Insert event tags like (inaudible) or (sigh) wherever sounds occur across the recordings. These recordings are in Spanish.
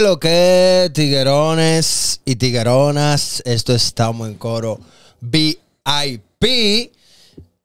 lo que, tiguerones y tigueronas? Esto Estamos en Coro VIP.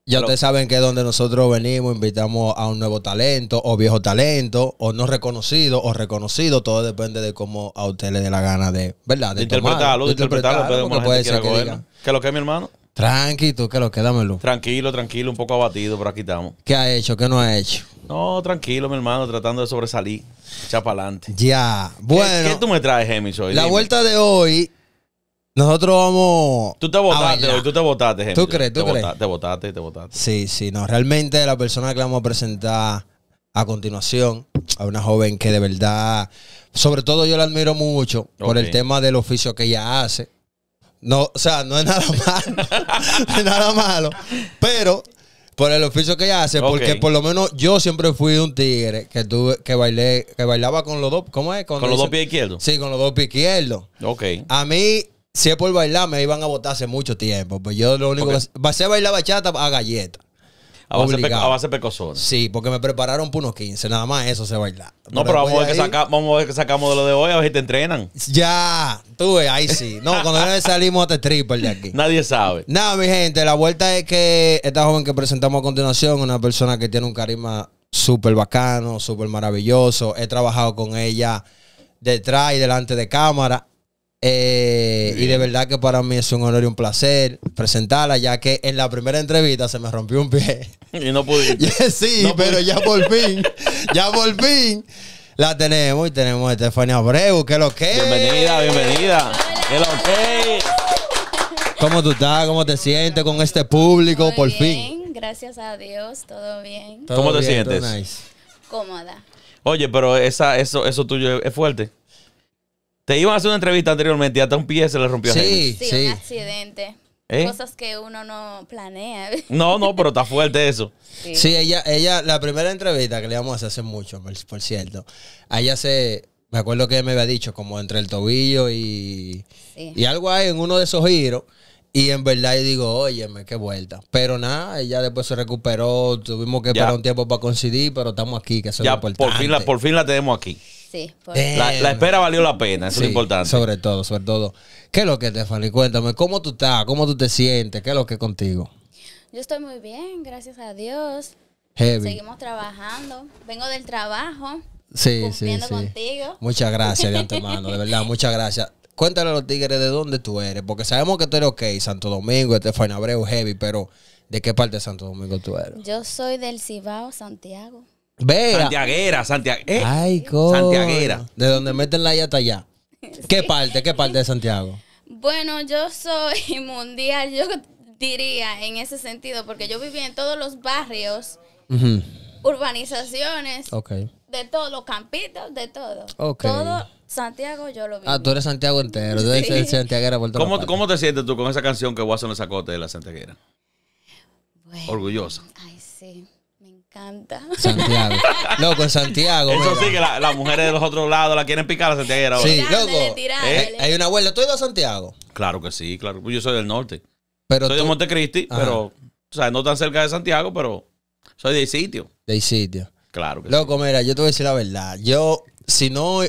Ya ustedes saben que es donde nosotros venimos, invitamos a un nuevo talento o viejo talento o no reconocido o reconocido, todo depende de cómo a usted le dé la gana de, ¿verdad? De, interpretarlo, de interpretarlo, como puede ser que, que lo que es mi hermano. Tranquilo, que lo que Tranquilo, tranquilo, un poco abatido, pero aquí estamos. ¿Qué ha hecho? ¿Qué no ha hecho? No, tranquilo, mi hermano, tratando de sobresalir. Chapalante. para Ya. Bueno. ¿Qué, tú me traes, Géminis, La vuelta de hoy, nosotros vamos. Tú te votaste hoy, tú te votaste, ¿Tú crees, tú te crees? Votaste, te votaste, te Sí, sí, no. Realmente la persona que vamos a presentar a continuación a una joven que de verdad, sobre todo yo la admiro mucho por el tema del oficio que ella hace no, o sea, no es nada (laughs) malo. nada malo. Pero por el oficio que ella hace, porque por lo menos yo siempre fui un tigre que tuve, que bailé, que bailaba con los dos, ¿cómo es? Con, los dos pies izquierdos. Sí, con los dos pies izquierdos. Ok. A mí, si es por bailar, me iban a votar hace mucho tiempo. Pues yo lo único que va a bailar bachata a galleta. A base, a pecosona. Sí, porque me prepararon por unos 15, nada más eso se baila. No, pero, vamos, a ver que sacamos de lo de hoy, a ver si te entrenan. Ya, tú ves, ahí sí. No, (laughs) cuando salimos a este triple de aquí. Nadie sabe. Nada, mi gente, la vuelta es que esta joven que presentamos a continuación, una persona que tiene un carisma súper bacano, súper maravilloso. He trabajado con ella detrás y delante de cámara. Eh, y de verdad que para mí es un honor y un placer presentarla, ya que en la primera entrevista se me rompió un pie. Y no pude (laughs) sí, pero ya por fin, ya por fin, la tenemos y tenemos a Estefania Abreu, que lo que Bienvenida, bienvenida. Que lo que ¿Cómo tú estás? ¿Cómo te sientes con este público? por bien, fin. Gracias a Dios, todo bien. ¿Cómo te sientes? Cómoda. Oye, pero esa, eso, eso tuyo es fuerte. Te iban a hacer una entrevista anteriormente y hasta un pie se le rompió. Sí, sí, sí, un accidente. ¿Eh? Cosas que uno no planea. (laughs) No, no, pero está fuerte eso. Sí. ella, ella, la primera entrevista que le íbamos a hacer hace mucho, por, cierto, ella se, me acuerdo que me había dicho, como entre el tobillo y, y algo ahí en uno de esos giros. Y en verdad yo digo, óyeme, qué vuelta. Pero nada, ella después se recuperó, tuvimos que esperar un tiempo para coincidir, pero estamos aquí, que eso es Por fin, la, por fin la tenemos aquí. Sí. Eh, la, la, espera valió la pena, eso es lo importante. Sobre todo, sobre todo. ¿Qué es lo que, Stephanie? Cuéntame, ¿cómo tú estás? ¿Cómo tú te sientes? ¿Qué es lo que es contigo? Yo estoy muy bien, gracias a Dios. Heavy. Seguimos trabajando. Vengo del trabajo. Sí, cumpliendo sí, contigo. Muchas gracias de (laughs) antemano, de verdad, muchas gracias. Cuéntale a los tigres de dónde tú eres, porque sabemos que tú eres ok, Santo Domingo, Estefan Abreu, Heavy, pero ¿de qué parte de Santo Domingo tú eres? Yo soy del Cibao, Santiago. Vea. Santiaguera, Santiago. ¿eh? Ay, cómo. Santiaguera. De dónde meten la yata allá. (laughs) ¿Qué parte? ¿Qué parte de Santiago? Bueno, yo soy (laughs) mundial, yo diría en ese sentido, porque yo viví en todos los barrios, urbanizaciones, de todos los campitos, de todo. Todo Santiago yo lo vi. Ah, tú eres Santiago entero, Santiaguera ¿Cómo, te sientes tú con esa canción que en le sacó de la Santiaguera? Bueno, Orgullosa. Ay, sí canta Santiago. Loco, Santiago. Eso sí, que las la mujeres de los otros lados la quieren picar a Santiago. Sí, loco. ¿Eh? Hay una abuela. ¿Tú has a Santiago? Claro que sí, claro. Yo soy del norte. Pero soy de Montecristi, pero, o sea, no tan cerca de Santiago, pero soy de sitio. De sitio. Claro que Loco, mira, yo te voy a decir la verdad. Yo, si no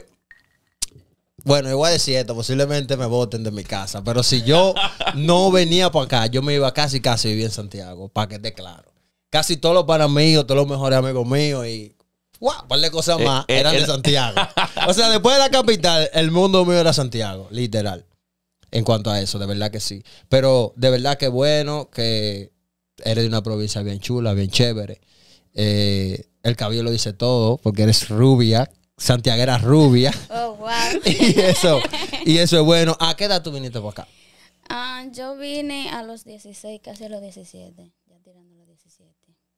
bueno, igual de cierto, posiblemente me voten de mi casa, pero si yo (laughs) no venía para acá, yo me iba casi, casi vivía en Santiago, para que esté claro casi todos los mí todos los mejores amigos míos y wow, un par de cosas eh, más eh, eran de Santiago. (laughs) o sea, después de la capital, el mundo mío era Santiago, literal. En cuanto a eso, de verdad que sí. Pero de verdad que bueno, que eres de una provincia bien chula, bien chévere. Eh, el cabello lo dice todo, porque eres rubia, era rubia. (laughs) Oh, wow. (laughs) y eso, y eso es bueno. ¿A qué edad tú viniste por acá? Ah, yo vine a los 16, casi a los 17.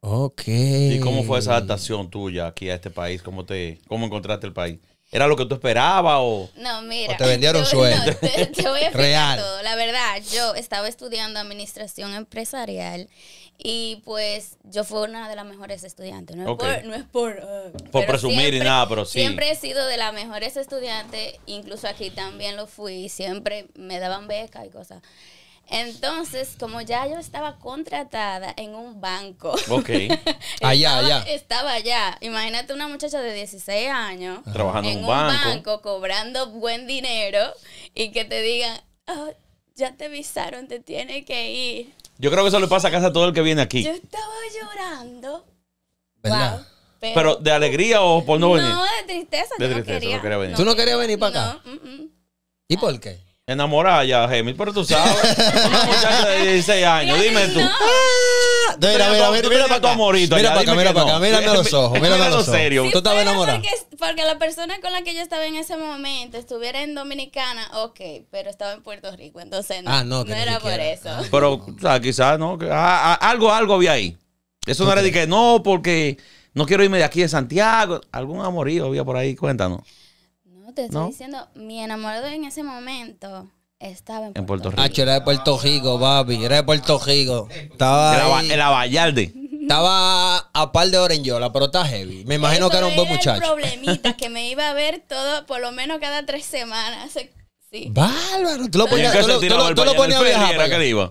Ok. ¿Y cómo fue esa adaptación tuya aquí a este país? ¿Cómo, te, cómo encontraste el país? ¿Era lo que tú esperabas o...? te vendieron (laughs) sueldo? Real. La verdad, yo estaba estudiando administración empresarial y pues yo fui una de las mejores estudiantes. No es por... No es por, uh, presumir y nada, pero sí. Siempre he sido de las mejores estudiantes, incluso aquí también lo fui. Siempre me daban becas y cosas. Entonces, como ya yo estaba contratada en un banco. Ok. allá, (laughs) allá. Estaba allá. Ah, Imagínate una muchacha de 16 años. Trabajando en un, banco. cobrando buen dinero y que te digan, oh, ya te avisaron, te tiene que ir. Yo creo que eso le pasa a casa a todo el que viene aquí. Yo estaba llorando. Pero, de alegría o por no, venir? No, de tristeza. De tristeza, no quería, venir. ¿Tú no querías venir para acá? Mm, mm. ¿Y por qué? Enamorada ya, pero tú sabes. (laughs) Una muchacha de 16 años, dime tú. Ah, mira, mira, mira, mira, para tu amorito. Mira para acá, mira para acá, mírame a los ojos, Mira, a los ojos. Tú estabas enamorada. Porque, la persona con la que yo estaba en ese momento estuviera en Dominicana, ok, pero estaba en Puerto Rico, entonces no, ah, no, no era por eso. Ah, pero, o sea, quizás, ¿no? Ah, algo, algo había ahí. Eso no era de que no, porque no quiero irme de aquí de Santiago. Algún amorío había por ahí, cuéntanos te estoy diciendo, mi enamorado en ese momento estaba en Puerto, Rico. Ah, era de Puerto Rico, papi. Era de Puerto Rico. Estaba en la Estaba a par de Orenyola, pero está heavy. Me imagino que era un buen muchacho. El problemita (laughs) que me iba a ver todo, por lo menos cada tres semanas. Sí. Bárbaro. Tú lo ponías, tú lo, a viajar. ¿Qué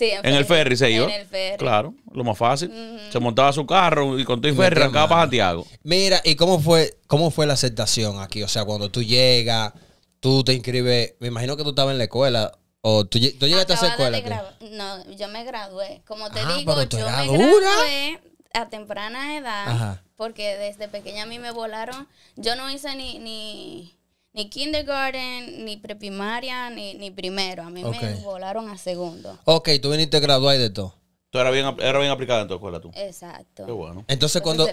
en, el ferry se iba. En el ferry. Claro, lo más fácil. Se montaba su carro y con tu ferry arrancaba para Santiago. Mira, ¿y cómo fue, cómo fue la aceptación aquí? O sea, cuando tú llegas, tú te inscribes, me imagino que tú estabas en la escuela. ¿O tú, llegaste a esa escuela? No, yo me gradué. Como te ah, digo, yo me gradué a temprana edad porque desde pequeña a mí me volaron. Yo no hice ni, ni ni kindergarten, ni preprimaria, ni, ni primero. A mí me volaron a segundo. Ok, tú viniste a graduar de todo. Tú eras bien, aplicada en tu escuela, tú. Exacto. Qué bueno. Entonces, cuando,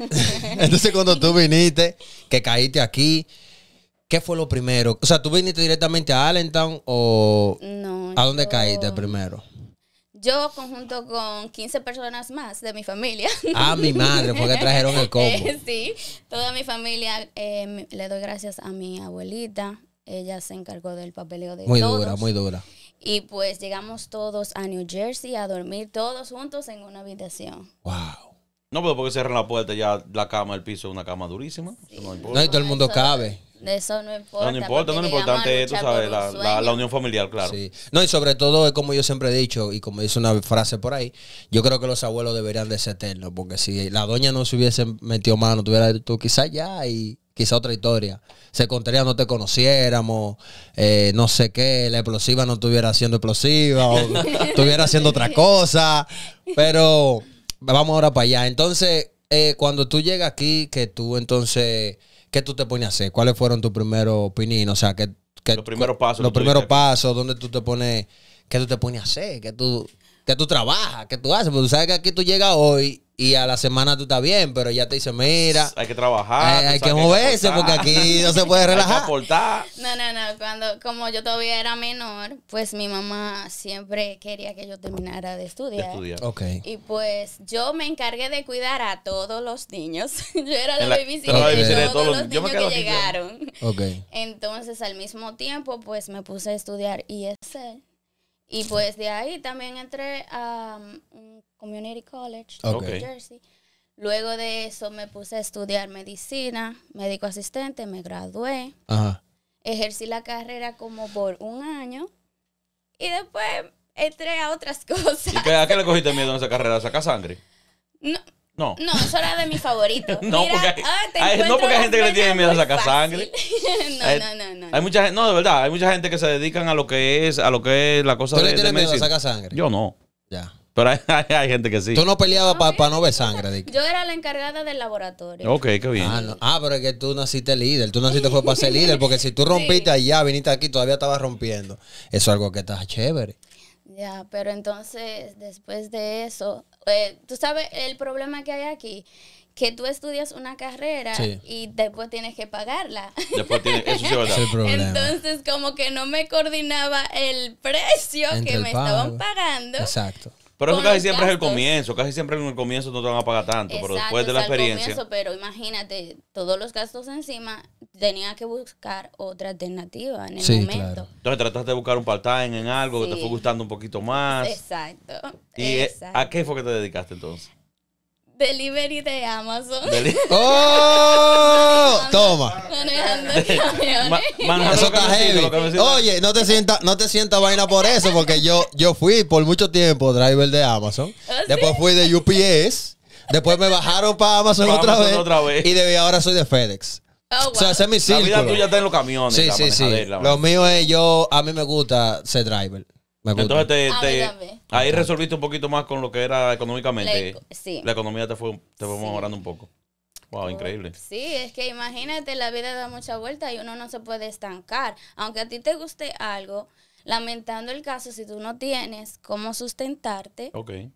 (laughs) entonces, cuando tú viniste, que caíste aquí, ¿qué fue lo primero? O sea, ¿tú viniste directamente a Allentown o a dónde caíste primero? yo conjunto con 15 personas más de mi familia. (laughs) Ah, mi madre, porque trajeron el combo. (laughs) sí, toda mi familia, eh, le doy gracias a mi abuelita, ella se encargó del papeleo de Muy dura, muy dura. Y pues llegamos todos a New Jersey a dormir todos juntos en una habitación. Wow. No, pero porque cierran la puerta ya la cama, el piso es una cama durísima. no, y todo el mundo cabe. De Eso no importa. No, importa, no lo importante tú sabes, la, unión familiar, claro. Sí. No, y sobre todo como yo siempre he dicho, y como dice una frase por ahí, yo creo que los abuelos deberían de ser eternos, porque si la doña no se hubiese metido mano, tuviera tú quizás ya y quizá otra historia. Se contaría no te conociéramos, eh, no sé qué, la explosiva no estuviera haciendo explosiva, o (laughs) estuviera haciendo otra cosa. Pero vamos ahora para allá. Entonces, eh, cuando tú llegas aquí, que tú entonces, ¿qué tú te pones a hacer? ¿Cuáles fueron tus primeros pininos? O sea, que, que los primeros pasos. Los primeros pasos, ¿dónde tú te pones? ¿Qué tú te pones a hacer? ¿Qué tú, qué tú trabajas? ¿Qué tú haces? Porque tú sabes que aquí tú llegas hoy y a la semana tú estás bien, pero ya te dice, mira. Hay que trabajar. Eh, hay, que moverse porque aquí no se puede (laughs) relajar. no, no, no. Cuando, como yo todavía era menor, pues mi mamá siempre quería que yo terminara de estudiar. Y pues yo me encargué de cuidar a todos los niños. (laughs) yo era la, babysitter de todos, los, niños que llegaron. (laughs) Entonces, al mismo tiempo, pues me puse a estudiar y ese y pues de ahí también entré a um, un community college en Jersey. Luego de eso me puse a estudiar medicina, médico asistente, me gradué. Ajá. Ejercí la carrera como por un año y después entré a otras (laughs) cosas. ¿Y qué, a qué le cogiste miedo en esa carrera? ¿Sacar sangre? No, no. eso era de mi favorito (laughs) ah, no, porque hay, gente que le tiene miedo a sacar sangre. (laughs) no, no, no, no, Hay mucha gente, no, de verdad, hay mucha gente que se dedican a lo que es, a lo que es la cosa ¿Tú de, le tienes miedo a sacar sangre? Yo no. Ya. Pero hay, hay, gente que sí. Tú no peleabas para no ver sangre, Yo era la encargada del laboratorio. Ok, qué bien. Ah, ah, pero es que tú naciste líder. Tú naciste fue para ser líder. Porque si tú (laughs) rompiste allá, viniste aquí, todavía estabas rompiendo. Eso es algo que está chévere. Ya, pero entonces, después de eso, eh, tú sabes el problema que hay aquí que tú estudias una carrera y después tienes que pagarla. Después eso es el problema. Entonces, como que no me coordinaba el precio que me estaban pagando Exacto. Pero eso casi siempre es el comienzo, casi siempre en el comienzo no te van a pagar tanto, pero después de la experiencia. Comienzo, pero imagínate, todos los gastos encima, tenías que buscar otra alternativa en el sí, momento. Claro. Entonces trataste de buscar un part-time en algo que te fue gustando un poquito más. Exacto. ¿Y eh, a qué fue que te dedicaste entonces? Delivery de Amazon. (laughs) ¡Oh! Toma. Manejando (laughs) camiones. eso está heavy. Oye, no te sientas no te sienta vaina por eso, porque yo, yo fui por mucho tiempo driver de Amazon. ¿Ah, Después fui de UPS. Después me bajaron para Amazon, otra, vez, Y de ahora soy de FedEx. Oh, o sea, ese es mi círculo. La vida tuya está en los camiones. Sí, sí, sí. Lo mío es yo, a mí me gusta ser driver. Entonces, te, ahí resolviste un poquito más con lo que era económicamente. La, sí. la economía te fue, te mejorando un poco. Wow, increíble. Sí, es que imagínate, la vida da mucha vuelta y uno no se puede estancar. Aunque a ti te guste algo, lamentando el caso, si tú no tienes cómo sustentarte, okay.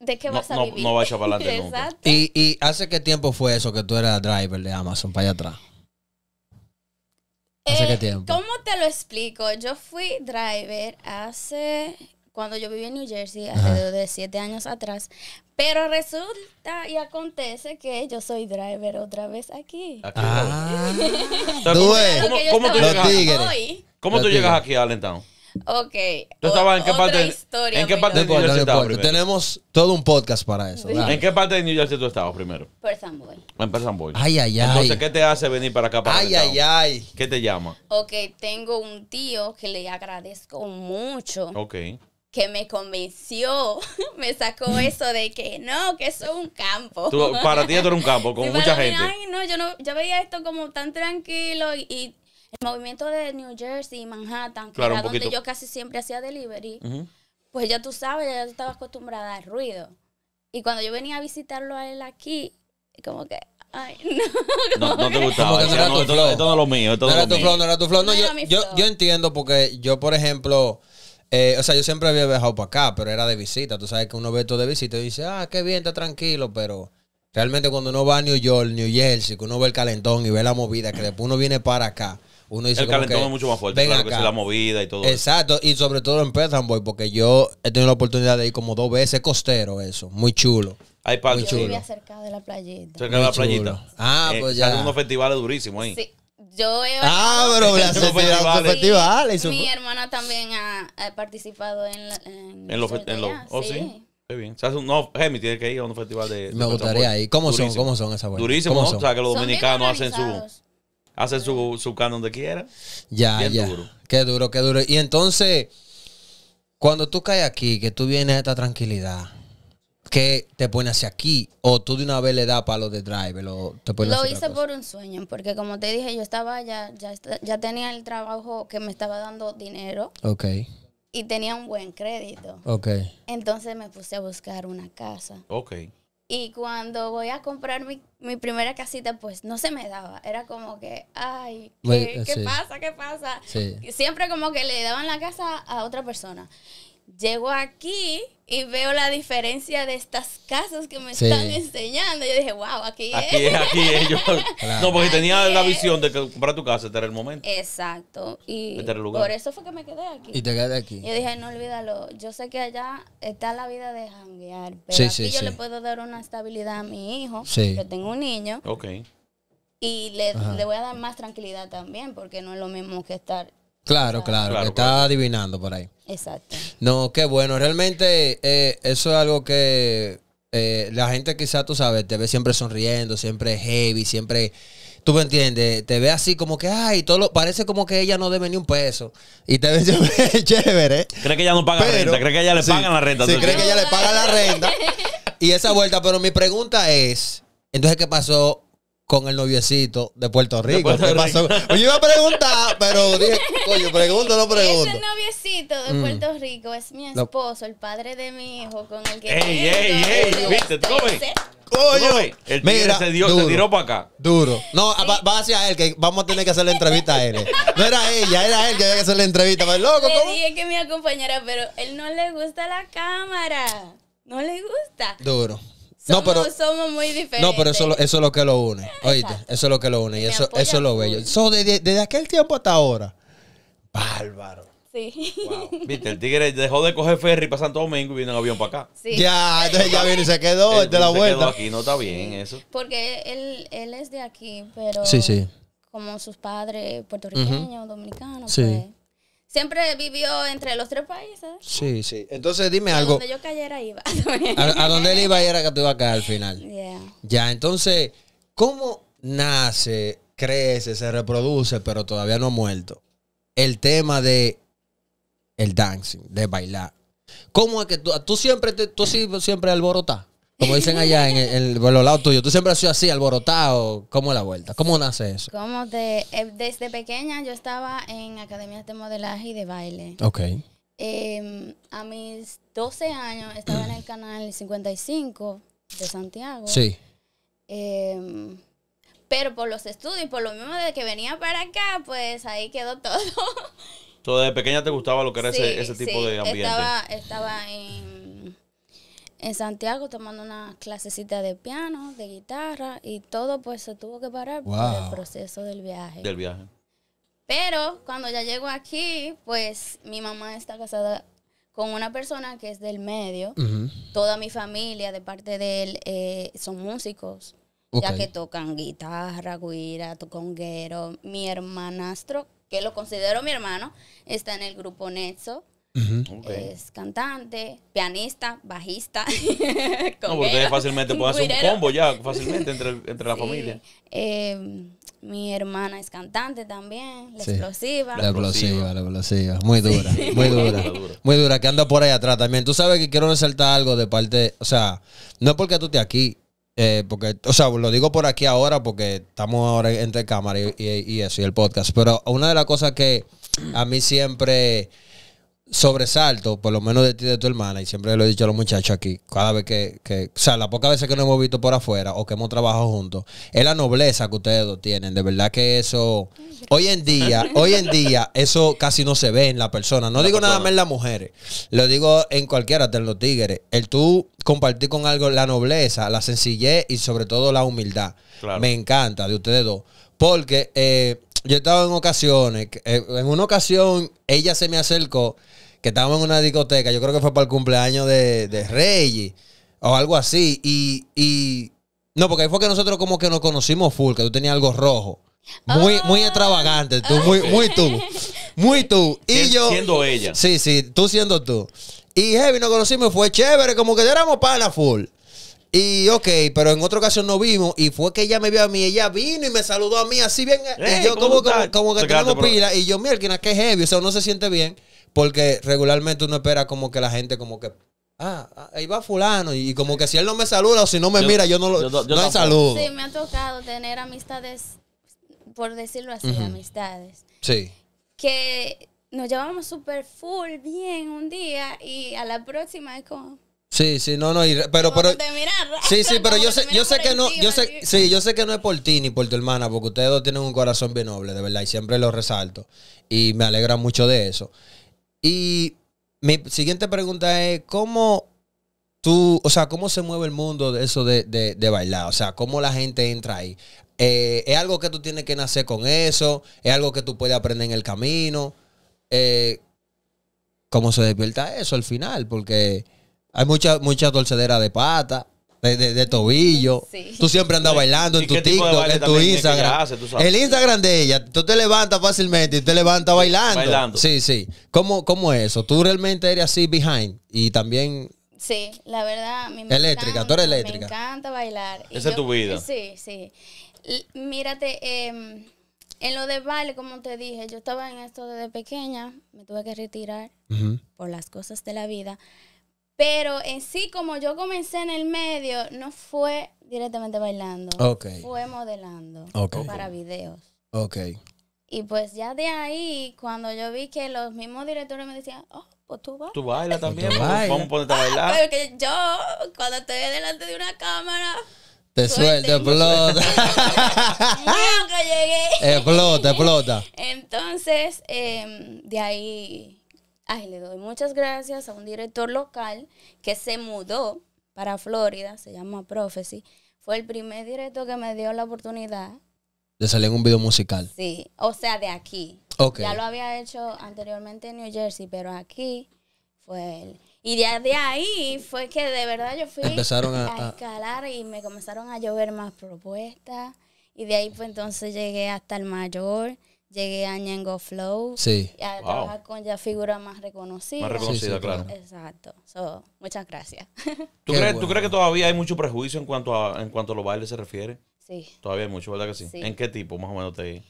¿de qué vas a no, vivir? No echar para adelante (laughs) nunca. ¿Y, ¿Y hace qué tiempo fue eso que tú eras driver de Amazon para allá atrás? Eh, ¿Cómo te lo explico? Yo fui driver hace cuando yo viví en New Jersey, Hace de siete años atrás. Pero resulta y acontece que yo soy driver otra vez aquí. aquí ah, (laughs) ¿Cómo, tú llegas, ¿Cómo tú llegas aquí a Ok. ¿Tú estabas en qué parte? Historia, ¿En qué parte de New estabas Tenemos todo un podcast para eso. ¿En qué parte de New Jersey tú estabas primero? Persan Boy. En Persan Boy. Ay, ay, ay. Entonces, ¿qué te hace venir para acá para Ay, ay, ay. ¿Qué te llama? Ok, tengo un tío que le agradezco mucho. Ok. Que me convenció, (laughs) me sacó eso de que no, que eso es un campo. para ti esto era un campo, (laughs) con mucha gente. Ay, no, yo no, yo veía esto como tan tranquilo y, y el movimiento de New Jersey y Manhattan, que era donde yo casi siempre hacía delivery, pues ya tú sabes, ya tú estabas acostumbrada al ruido. Y cuando yo venía a visitarlo a él aquí, como que, ay, (laughs) no. No, te gustaba. esto, lo mío. era tu flow, no era tu flow. yo, yo, entiendo porque yo, por ejemplo... Eh, o sea, yo siempre había viajado para acá, pero era de visita. Tú sabes que uno ve todo de visita y dice, ah, qué bien, está tranquilo, pero realmente cuando uno va a New York, New Jersey, que uno ve el calentón y ve la movida, que después uno viene para acá, uno dice el calentón es mucho más fuerte, claro que es la movida y todo. Exacto, y sobre todo en Pet Boy, porque yo he tenido la oportunidad de ir como dos veces costero, eso, muy chulo. Hay pan Yo vivía cerca de la playita. Cerca de la playita. Ah, eh, pues ya. Hay unos festivales durísimos ahí. Sí. Yo he Ah, pero las (laughs) festivales. festivales. Mi, hermana también ha, participado en, la, en, en los festivales. Oh, sí. Muy bien. O sea, no, Gemi tiene que ir a un festival de. Me gustaría ir. ¿Cómo son? ¿Cómo son esas cosas? Durísimos, O sea, que los dominicanos hacen su. Hace su, su donde quiera. Ya, ya. Qué duro, qué duro. Y entonces, cuando tú caes aquí, que tú vienes a esta tranquilidad, que te pone hacia aquí? ¿O tú de una vez le das para de drive lo hice por un sueño, porque como te dije, yo estaba ya, ya, ya tenía el trabajo que me estaba dando dinero. Ok y tenía un buen crédito. Ok. Entonces me puse a buscar una casa. Ok. Y cuando voy a comprar mi, primera casita, pues no se me daba. Era como que, ay, ¿qué, pues, pasa? ¿Qué pasa? Siempre como que le daban la casa a otra persona. Llego aquí y veo la diferencia de estas casas que me están enseñando. Yo dije, wow, aquí, es. aquí es. Aquí es, (laughs) (laughs) No, porque tenía la visión de que comprar tu casa, este era el momento. Exacto. Y este por eso fue que me quedé aquí. Y te quedé aquí. Yo dije, no olvídalo. Yo sé que allá está la vida de janguear, pero aquí yo le puedo dar una estabilidad a mi hijo. Que tengo un niño. Ok. Y le, le voy a dar más tranquilidad también, porque no es lo mismo que estar Claro, claro, está adivinando por ahí. Exacto. No, qué bueno. Realmente eh, eso es algo que eh, la gente quizá, tú sabes, te ve siempre sonriendo, siempre heavy, siempre... Tú me entiendes, te ve así como que, ay, todo lo, parece como que ella no debe ni un peso. Y te ve chévere. (laughs) chévere cree que ella no paga la renta, cree que ella le paga la renta. Sí, cree que ella le paga la renta. (laughs) Y esa vuelta, pero mi pregunta es, entonces, ¿qué pasó con el noviecito de Puerto Rico. ¿Qué pasó? Yo iba a preguntar, pero dije, coño, pregunto no pregunto. Ese noviecito de mm. Puerto Rico es mi esposo, el padre de mi hijo, con el que. ¡Ey, ey, ey! ¿Viste? ¿Tú oye! el mira, se, tiró para acá. Duro. No, va, hacia él, que vamos a tener que hacer la entrevista a él. No era ella, era él que había que hacer la entrevista. Pero, loco, le dije que me acompañara, pero él no le gusta la cámara. No le gusta. Duro no, pero, muy diferentes. No, pero eso, es lo que lo une. Oíste, eso es lo que lo une. Y, eso, eso es lo bello. Eso desde, aquel tiempo hasta ahora. Bárbaro. Sí. (laughs) Viste, el tigre dejó de coger ferry para Santo Domingo y vino en avión para acá. Ya, (laughs) entonces ya viene y se quedó, de la vuelta. aquí, no está bien eso. Porque él, es de aquí, pero sí, sí. como sus padres puertorriqueños, dominicanos, sí. Pues, Siempre vivió entre los tres países. Sí, sí. Entonces dime algo. A donde yo cayera iba. (laughs) a, donde él iba y era que tú iba a caer al final. Ya. Ya, entonces, ¿cómo nace, crece, se reproduce, pero todavía no ha muerto? El tema de el dancing, de bailar. ¿Cómo es que tú, tú siempre, tú siempre alborotas? Como dicen allá en el, en el lado tuyo, tú siempre has sido así, alborotado. ¿Cómo es la vuelta? ¿Cómo nace eso? Como de, eh, desde pequeña yo estaba en academias de modelaje y de baile. Ok. Em, a mis 12 años estaba en el canal 55 de Santiago. Sí. Em, pero por los estudios, Y por lo mismo de que venía para acá, pues ahí quedó todo. Todo desde pequeña te gustaba lo que era ese, tipo de ambiente. Estaba, estaba en en Santiago tomando una clasecita de piano, de guitarra y todo pues se tuvo que parar por el proceso del viaje. Del viaje. Pero cuando ya llego aquí, pues mi mamá está casada con una persona que es del medio. Toda mi familia de parte de él eh, son músicos. Ya que tocan guitarra, guira, toconguero. Mi hermanastro, que lo considero mi hermano, está en el grupo Nexo. Es cantante, pianista, bajista. (laughs) no, porque fácilmente puede hacer un combo ya, fácilmente entre, la familia. Em, mi hermana es cantante también, la explosiva. La explosiva, la explosiva. Muy (laughs) dura, muy dura. muy dura, que anda por ahí atrás también. Tú sabes que quiero resaltar algo de parte, o sea, no es porque tú estés aquí, eh, porque, o sea, lo digo por aquí ahora porque estamos ahora entre cámara y eso, y el podcast. Pero una de las cosas que a mí siempre sobresalto, por lo menos de ti de tu hermana, y siempre lo he dicho a los muchachos aquí, cada vez que, que o sea, las pocas veces que nos hemos visto por afuera o que hemos trabajado juntos, es la nobleza que ustedes dos tienen. De verdad que eso, hoy en día, hoy en día, eso casi no se ve en la persona. No digo nada más en las mujeres, lo digo en cualquiera, de los tigres. El tú compartir con algo la nobleza, la sencillez y sobre todo la humildad. Me encanta de ustedes dos. Porque eh, yo estaba en ocasiones, eh, en una ocasión ella se me acercó que estábamos en una discoteca, yo creo que fue para el cumpleaños de, de Reggie o algo así. Y, no, porque ahí fue que nosotros como que nos conocimos full, que tú tenías algo rojo. Muy, muy ah. extravagante, tú, muy, (laughs) muy tú, muy tú. Y yo. Siendo ella. Sí, sí, tú siendo tú. Y Heavy nos conocimos fue chévere, como que éramos pana full. Y ok, pero en otra ocasión no vimos y fue que ella me vio a mí, ella vino y me saludó a mí así bien. Eh, y yo como, como, que tenemos pila y yo, mira, que heavy, o sea, uno se siente bien porque regularmente uno espera como que la gente como que... Ah, ah ahí va fulano y como que si él no me saluda o si no me mira, yo no lo saludo. Sí, me ha tocado tener amistades, por decirlo así, amistades. Sí. Que nos llevamos súper full bien un día y a la próxima es como... Sí, sí, no, no, pero, pero, sí, sí, pero yo sé, yo sé que no, yo sé, sí, yo sé que no es por ti ni por tu hermana, porque ustedes dos tienen un corazón bien noble, de verdad, y siempre lo resalto, y me alegra mucho de eso. Y mi siguiente pregunta es, ¿cómo tú, o sea, cómo se mueve el mundo de eso de, de, bailar? O sea, ¿cómo la gente entra ahí? Eh, ¿Es algo que tú tienes que nacer con eso? ¿Es algo que tú puedes aprender en el camino? Eh, ¿Cómo se despierta eso al final? Porque hay mucha, mucha torcedera de pata. De, de, tobillo. Tú siempre andas bailando en tu TikTok, en tu Instagram. el Instagram de ella, tú te levantas fácilmente y te levantas bailando. Sí, sí. ¿Cómo, ¿Cómo es eso? ¿Tú realmente eres así behind? Y también... Sí, la verdad, Eléctrica, tú eres eléctrica. Me encanta bailar. Esa es tu vida. Sí, sí. mírate, em, en lo de baile, como te dije, yo estaba en esto desde pequeña, me tuve que retirar por las cosas de la vida. Pero en sí, como yo comencé en el medio, no fue directamente bailando. Fue modelando para videos. Y pues ya de ahí, cuando yo vi que los mismos directores me decían, oh, pues tú bailas. Tú bailas pues también, ¿Cómo podés pues, vamos ponerte a bailar. Ah, porque yo, cuando estoy delante de una cámara... Te suelta, explota. (laughs) llegué. Explota, explota. Entonces, em, de ahí ay, le doy muchas gracias a un director local que se mudó para Florida, se llama Prophecy. Fue el primer director que me dio la oportunidad. De salir en un video musical. Sí, o sea, de aquí. Ya lo había hecho anteriormente en New Jersey, pero aquí fue él. Y ya de ahí fue que de verdad yo fui Empezaron a, escalar y me comenzaron a llover más propuestas. Y de ahí fue pues, entonces llegué hasta el mayor llegué a Ñengo Flow y a trabajar con ya figuras más reconocidas. Más reconocida claro. Exacto. So, muchas gracias. ¿Tú crees, que todavía hay mucho prejuicio en cuanto a en cuanto los bailes se refiere? Sí. Todavía hay mucho, ¿verdad que sí? ¿En qué tipo más o menos te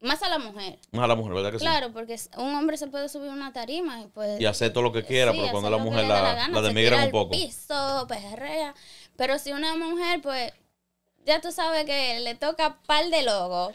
más a la mujer. Más a la mujer, ¿verdad que sí? Claro, porque un hombre se puede subir una tarima y pues... Y hacer todo lo que quiera, pero cuando la mujer la, la, un poco. piso, pejerrea. Pero si una mujer, pues, ya tú sabes que le toca par de logo.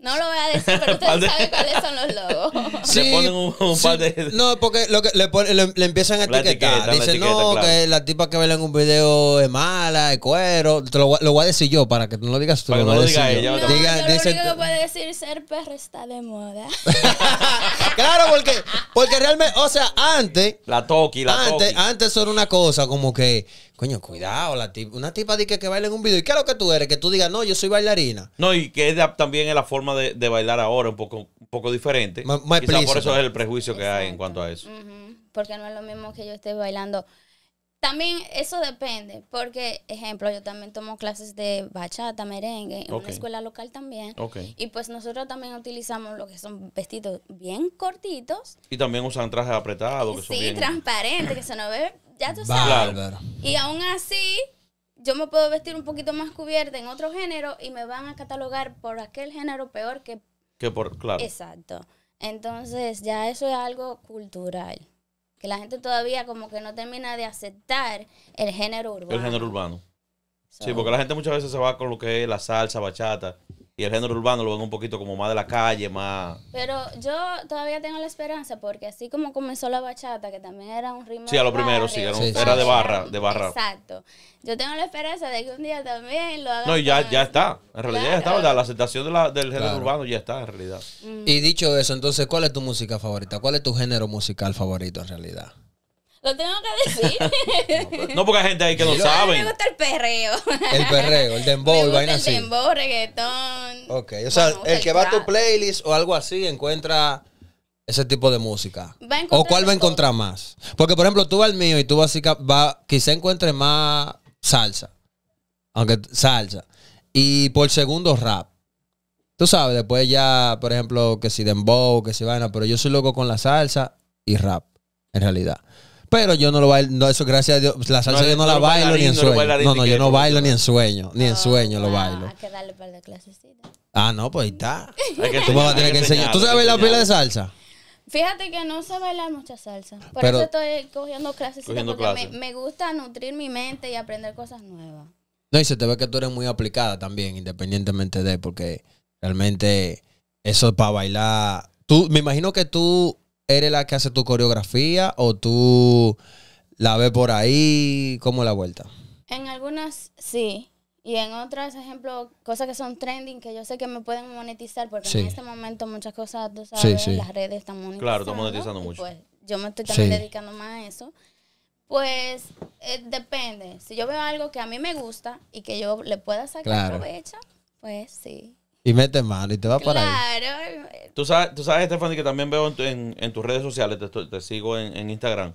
No lo voy a decir, pero usted (laughs) sabe cuáles son los logos. Sí, (laughs) ponen un, par de... No, porque lo que le, le, empiezan a etiquetar. Dicen, no, que la tipa que ve en un video es mala, es cuero. Te lo, lo, voy a decir yo para que no lo digas tú. no lo, diga ella. yo lo único que puede decir ser perro está de moda. (laughs) claro, porque, porque realmente, o sea, antes... La Toki, la antes, Antes era una cosa como que Coño, cuidado, la una tipa dice que, que baila en un video. ¿Y qué es lo que tú eres? Que tú digas, no, yo soy bailarina. No, y que también es la forma de, bailar ahora un poco, un poco diferente. Y por eso es el prejuicio que hay en cuanto a eso. Porque no es lo mismo que yo esté bailando. También eso depende, porque, ejemplo, yo también tomo clases de bachata, merengue, en una escuela local también. Y pues nosotros también utilizamos lo que son vestidos bien cortitos. Y también usan trajes apretados. Que sí, transparentes, que se nos ve ya sabes. Y aún así, yo me puedo vestir un poquito más cubierta en otro género y me van a catalogar por aquel género peor que... Que por, claro. Exacto. Entonces ya eso es algo cultural. Que la gente todavía como que no termina de aceptar el género urbano. El género urbano. Sí, porque la gente muchas veces se va con lo que es la salsa, bachata y el género urbano lo ven un poquito como más de la calle, más... Pero yo todavía tengo la esperanza porque así como comenzó la bachata, que también era un ritmo... Sí, a lo primero, sí, era, de barra, de barra. Exacto. Yo tengo la esperanza de que un día también lo hagan. No, y ya, ya está. En realidad ya está, ¿verdad? La aceptación del género urbano ya está, en realidad. Mm. Y dicho eso, entonces, ¿cuál es tu música favorita? ¿Cuál es tu género musical favorito, en realidad? Lo tengo que decir. (laughs) No, porque hay gente ahí que lo sabe. Me gusta el perreo. El perreo, el dembow, me vaina el así. El dembow, reggaetón. Ok, o sea, el que va a tu playlist o algo así encuentra ese tipo de música. ¿O cuál va a encontrar más? Porque, por ejemplo, tú vas al mío y tú vas, va, quizá encuentres más salsa. Aunque salsa. Y por segundo, rap. Tú sabes, después ya, por ejemplo, que si dembow, que si vaina, pero yo soy loco con la salsa y rap, en realidad. Pero yo no lo bailo, no, eso gracias a Dios, la salsa yo no, la bailo ni en sueño. No, no, yo no bailo ni en sueño, ni en ah, sueño lo ah, bailo. Hay que darle para la clasecita. Ah, no, pues ahí está. (laughs) Tú me vas a tener que enseñar. ¿Tú sabes bailar pila de salsa? Fíjate que no sé bailar mucha salsa. Por eso estoy cogiendo clases. porque Me, gusta nutrir mi mente y aprender cosas nuevas. No, y se te ve que tú eres muy aplicada también, independientemente de, porque realmente eso es para bailar. Tú, me imagino que tú eres la que hace tu coreografía o tú la ves por ahí? como la vuelta? En algunas sí. Y en otras, ejemplo, cosas que son trending, que yo sé que me pueden monetizar, porque en este momento muchas cosas, tú sabes, las redes están monetizando. Claro, están monetizando mucho. Pues, yo me estoy también dedicando más a eso. Pues eh, depende. Si yo veo algo que a mí me gusta y que yo le pueda sacar provecho, pues sí. Y mete mal y te va para ahí. Claro. Tú sabes, tú sabes, Stephanie, que también veo en, en- tus redes sociales, te, sigo en, Instagram.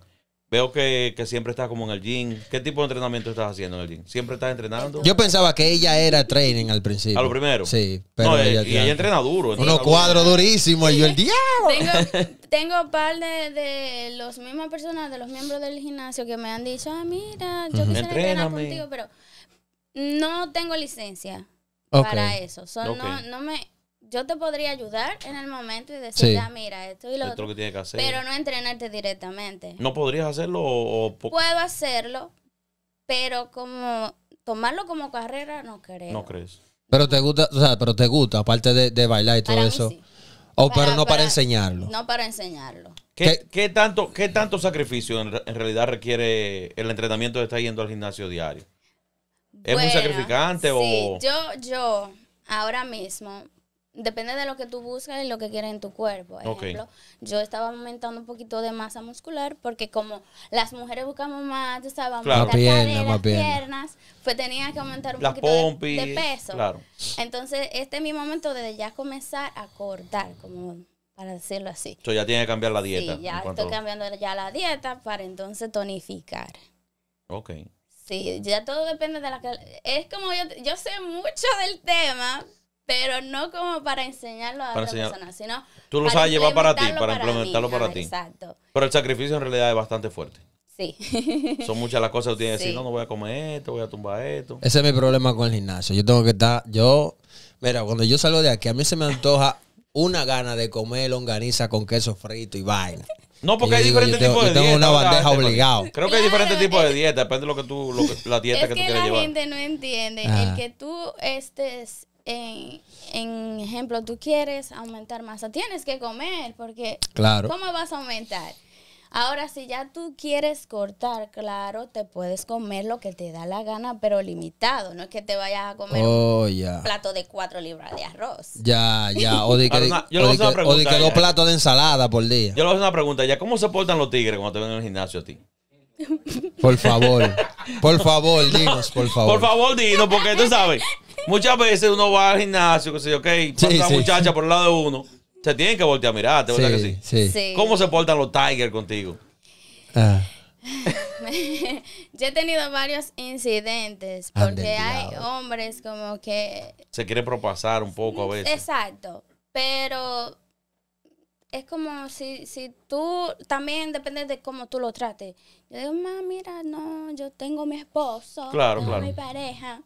Veo que, siempre estás como en el gym. ¿Qué tipo de entrenamiento estás haciendo en el gym? ¿Siempre estás entrenando? Yo pensaba que ella era training al principio. A lo primero. Sí, pero ella, y ella entrena duro. Unos yo el diablo. (laughs) Tengo, un par de, de los mismas personas, de los miembros del gimnasio que me han dicho, ah, mira, yo quisiera entrenar contigo, pero no tengo licencia para eso. no, me, yo te podría ayudar en el momento y decir, ah, mira, esto y lo, que otro. que hacer. Pero no entrenarte directamente. ¿No podrías hacerlo Puedo hacerlo, pero como tomarlo como carrera no creo. No crees. Pero te gusta, o sea, pero te gusta, aparte de, bailar y todo eso. O pero no para, enseñarlo. No para enseñarlo. ¿Qué, tanto, qué tanto sacrificio en realidad requiere el entrenamiento de estar yendo al gimnasio diario? ¿Es muy sacrificante o...? yo, yo, ahora mismo, depende de lo que tú buscas y lo que quieres en tu cuerpo. ejemplo, yo estaba aumentando un poquito de masa muscular porque como las mujeres buscamos más, tú sabes, claro. piernas, pues tenía que aumentar un poquito de, peso. Entonces, este es mi momento de ya comenzar a cortar, como para decirlo así. Entonces ya tiene que cambiar la dieta. Sí, ya estoy cambiando ya la dieta para entonces tonificar. Ok. Sí, ya todo depende de la Es como yo, yo sé mucho del tema, pero no como para enseñarlo a para otra persona, sino. Tú lo sabes llevar para ti, para, implementarlo para, ti. Exacto. Pero el sacrificio en realidad es bastante fuerte. Sí. (laughs) Son muchas las cosas que tienes que decir, no, no voy a comer esto, voy a tumbar esto. Ese es mi problema con el gimnasio. Yo tengo que estar, yo, mira, cuando yo salgo de aquí, a mí se me antoja una gana de comer longaniza con queso frito y vaina. No, porque hay diferentes tipos de dieta Tengo una bandeja obligado. Creo que hay diferentes tipos de eh, eh, dieta depende de lo que tú, lo que, la dieta que, que tú quieras llevar. La gente no entiende. El ah. que tú estés en, en, ejemplo, tú quieres aumentar masa, tienes que comer, porque claro. ¿cómo vas a aumentar? Ahora, si ya tú quieres cortar, claro, te puedes comer lo que te da la gana, pero limitado. No es que te vayas a comer un oh, plato de cuatro libras de arroz. Ya, ya. (laughs) O de que, dos platos de ensalada por día. Yo le voy una pregunta. ¿Ya cómo se portan los tigres cuando te ven en el gimnasio a ti? Por favor, por favor, dinos, por favor. Por favor, dinos, porque tú sabes, muchas veces uno va al gimnasio, que sé dice, ok, pasa muchacha por el lado de uno se tienen que voltear a mirar, ¿te que sí? sí? ¿Cómo se portan los Tiger contigo? Ah. (laughs) Yo he tenido varios incidentes ah, porque hay hombres como que... Se quiere propasar un poco a veces. Exacto, pero es como si, si tú también depende de cómo tú lo trates. Yo digo, mamá, mira, no, yo tengo mi esposo, tengo claro. mi pareja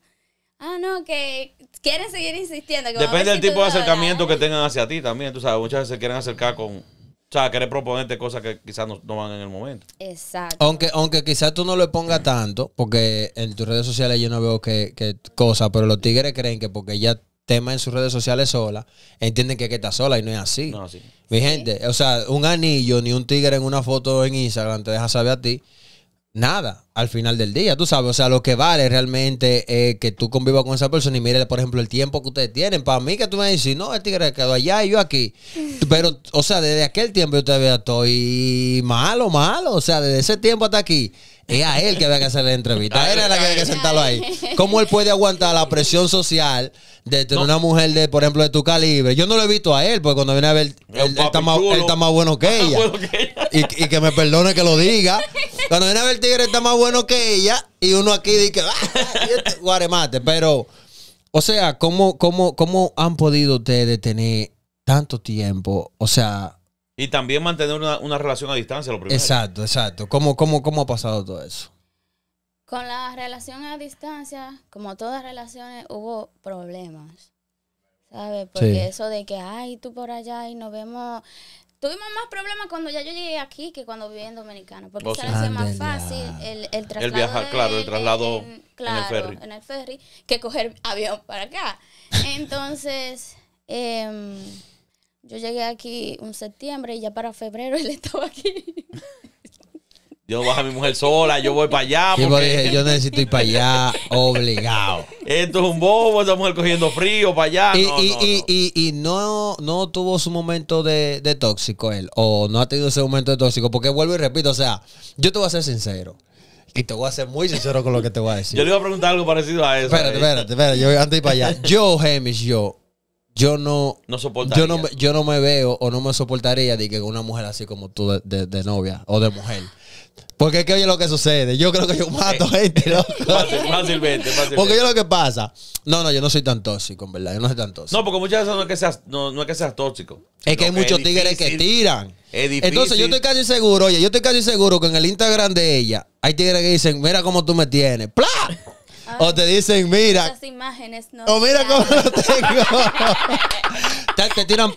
ah, no, que quieren seguir insistiendo. Depende del tipo de acercamiento que tengan hacia ti también, tú sabes, muchas veces se quieren acercar con... O sea, querer proponerte cosas que quizás no, van en el momento. Exacto. Aunque, aunque quizás tú no le pongas tanto, porque en tus redes sociales yo no veo qué cosa pero los tigres creen que porque ya tema en sus redes sociales sola, entienden que, que está sola y no es así. No, Mi gente, o sea, un anillo ni un tigre en una foto en Instagram te deja saber a ti nada al final del día, tú sabes. O sea, lo que vale realmente es que tú convivas con esa persona y mire, por ejemplo, el tiempo que ustedes tienen. Para mí, que tú me dices, no, este tigre quedó allá y yo aquí. Mm. Pero, o sea, desde aquel tiempo yo todavía estoy malo, malo. O sea, desde ese tiempo hasta aquí. Es a él que había que hacer la entrevista. A él era la que había que sentarlo ahí. ¿Cómo él puede aguantar la presión social de tener una mujer, de por ejemplo, de tu calibre? Yo no lo he visto a él, porque cuando viene a ver, él, está, más, bueno que ella. Y, que me perdone que lo diga. Cuando viene a ver el tigre está más bueno que ella. Y uno aquí dice, ah, este guaremate. Pero, o sea, ¿cómo, cómo, ¿cómo han podido ustedes tener tanto tiempo? O sea, y también mantener una, relación a distancia, lo primero. Exacto, exacto. ¿Cómo, cómo, ¿Cómo ha pasado todo eso? Con la relación a distancia, como todas relaciones, hubo problemas. ¿Sabes? Porque eso de que, ay, tú por allá y nos vemos. Tuvimos más problemas cuando ya yo llegué aquí que cuando viví en Dominicana. Porque oh, se le ah, más fácil el, el traslado. El viajar, claro, el traslado en, el ferry. En el ferry que coger (laughs) avión para acá. Entonces. eh, yo llegué aquí un septiembre y ya para febrero él (laughs) estaba aquí. Yo bajo a mi mujer sola, yo voy para allá. yo necesito ir para allá (laughs) obligado. Esto es un bobo, esta mujer cogiendo frío para allá. Y no, y, y, Y, no, no tuvo su momento de, de, tóxico él, o no ha tenido ese momento de tóxico, porque vuelvo y repito, o sea, yo te voy a ser sincero. Y te voy a ser muy sincero con lo que te voy a decir. Yo le iba a preguntar algo parecido a eso. Espérate, ¿eh? espérate, espérate, yo antes de ir para allá. (laughs) Yo, Hemish, yo, yo no, no Yo no, me, yo no me veo o no me soportaría de que una mujer así como tú de, novia o de mujer. Porque es que oye lo que sucede. Yo creo que yo mato eh, gente, (laughs) fácilmente, fácilmente. Porque yo lo que pasa. No, no, yo no soy tan tóxico, en verdad. Yo no soy tan tóxico. No, porque muchas veces no es que seas, tóxico. Es que hay muchos tigres que tiran. Entonces yo estoy casi seguro, oye, yo estoy casi seguro que en el Instagram de ella hay tigres que dicen, mira cómo tú me tienes. ¡Pla! O te dicen, mira. Las imágenes no. O mira cómo lo tengo. (laughs) te, tiran,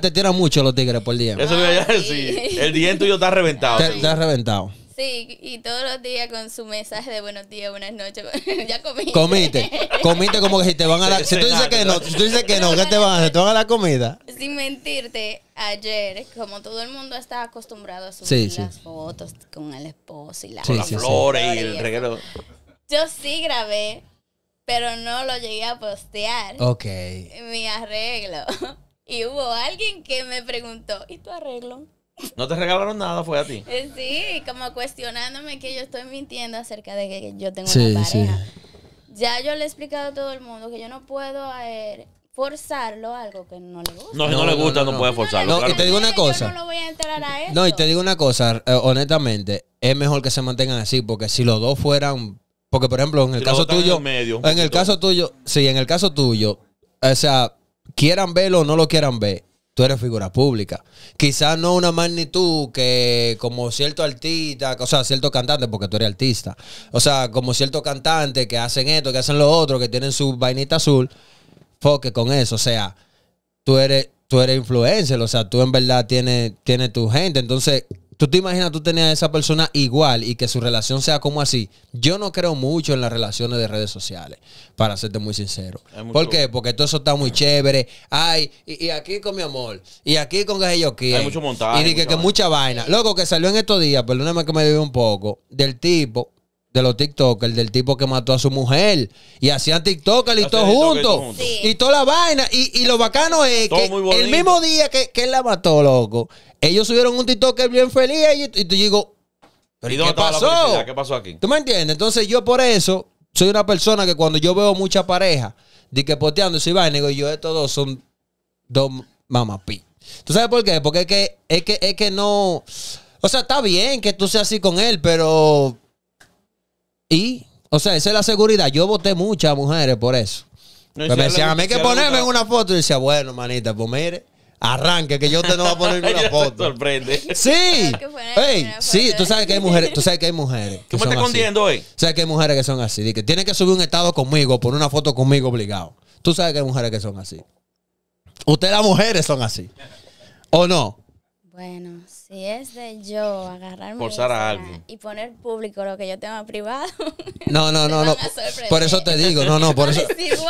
te, tiran mucho los tigres por día. Eso voy a decir. El día tuyo está reventado. está reventado. Sí, y todos los días con su mensaje de buenos días, buenas noches. (laughs) ya comiste. Comiste. (laughs) Comiste como que si te van a dar. Si tú dices que no, tú dices que no, ¿qué te van a hacer? ¿Te van a dar comida? Sin mentirte, ayer, como todo el mundo está acostumbrado a subir las fotos con el esposo y la sí, las flores y el regalo. Yo sí grabé, pero no lo llegué a postear. Ok. Mi arreglo. (laughs) Y hubo alguien que me preguntó, ¿y tu arreglo? No te regalaron nada, fue a ti. Eh, sí, como cuestionándome que yo estoy mintiendo acerca de que yo tengo una pareja. Sí. Ya yo le he explicado a todo el mundo que yo no puedo forzarlo algo que no le gusta. No, si no, le gusta, no, puede forzarlo. Claro. y te digo una cosa. no voy a a No, y te digo una cosa, eh, honestamente, es mejor que se mantengan así, porque si los dos fueran porque, por ejemplo, en el caso tuyo. En el, caso tuyo, sí, en el caso tuyo, o sea, quieran verlo o no lo quieran ver, tú eres figura pública. Quizás no una magnitud que como cierto artista, o sea, cierto cantante, porque tú eres artista. O sea, como cierto cantante que hacen esto, que hacen lo otro, que tienen su vainita azul. foque con eso, o sea, tú eres, tú eres influencer, o sea, tú en verdad tienes, tienes tu gente. Entonces, Tú te imaginas tú tenías a esa persona igual y que su relación sea como así. Yo no creo mucho en las relaciones de redes sociales, para serte muy sincero. ¿Por qué? Porque todo eso está muy chévere. Ay, y, aquí con mi amor. Y aquí con que yo Hay mucho Y que, mucha vaina. Loco, que salió en estos días, perdóname que me dio un poco, del tipo, de los TikTokers, del tipo que mató a su mujer. Y hacían tiktokers y todo juntos. Y toda la vaina. Y, y lo bacano es que el mismo día que, que él la mató, loco ellos subieron un TikTok bien feliz y, y digo, ¿pero ¿y qué pasó? ¿Qué pasó aquí? ¿Tú me entiendes? Entonces yo por eso soy una persona que cuando yo veo mucha pareja de que poteando y vaina, digo yo, estos dos son dos mamapí. ¿Tú sabes por qué? Porque es que, es que, es que no... O sea, está bien que tú seas así con él, pero... ¿Y? O sea, esa es la seguridad. Yo voté muchas mujeres por eso. Pues me decían, a mí que ponerme en una foto. Y decía, bueno, manita, pues mire. Arranque, que yo te no voy a poner (laughs) una foto. Sí. Ey, sí, tú sabes que hay mujeres, tú sabes que hay mujeres. ¿Cómo estás escondiendo hoy? Sabes que hay mujeres que son así, de que tienen que subir un estado conmigo, poner una foto conmigo obligado. Tú sabes que hay mujeres que son así. Ustedes las mujeres son así. ¿O no? Bueno, y es de yo agarrarme a y poner público lo que yo tengo privado. No, no, (laughs) no, no. Por eso te digo, no, no, por eso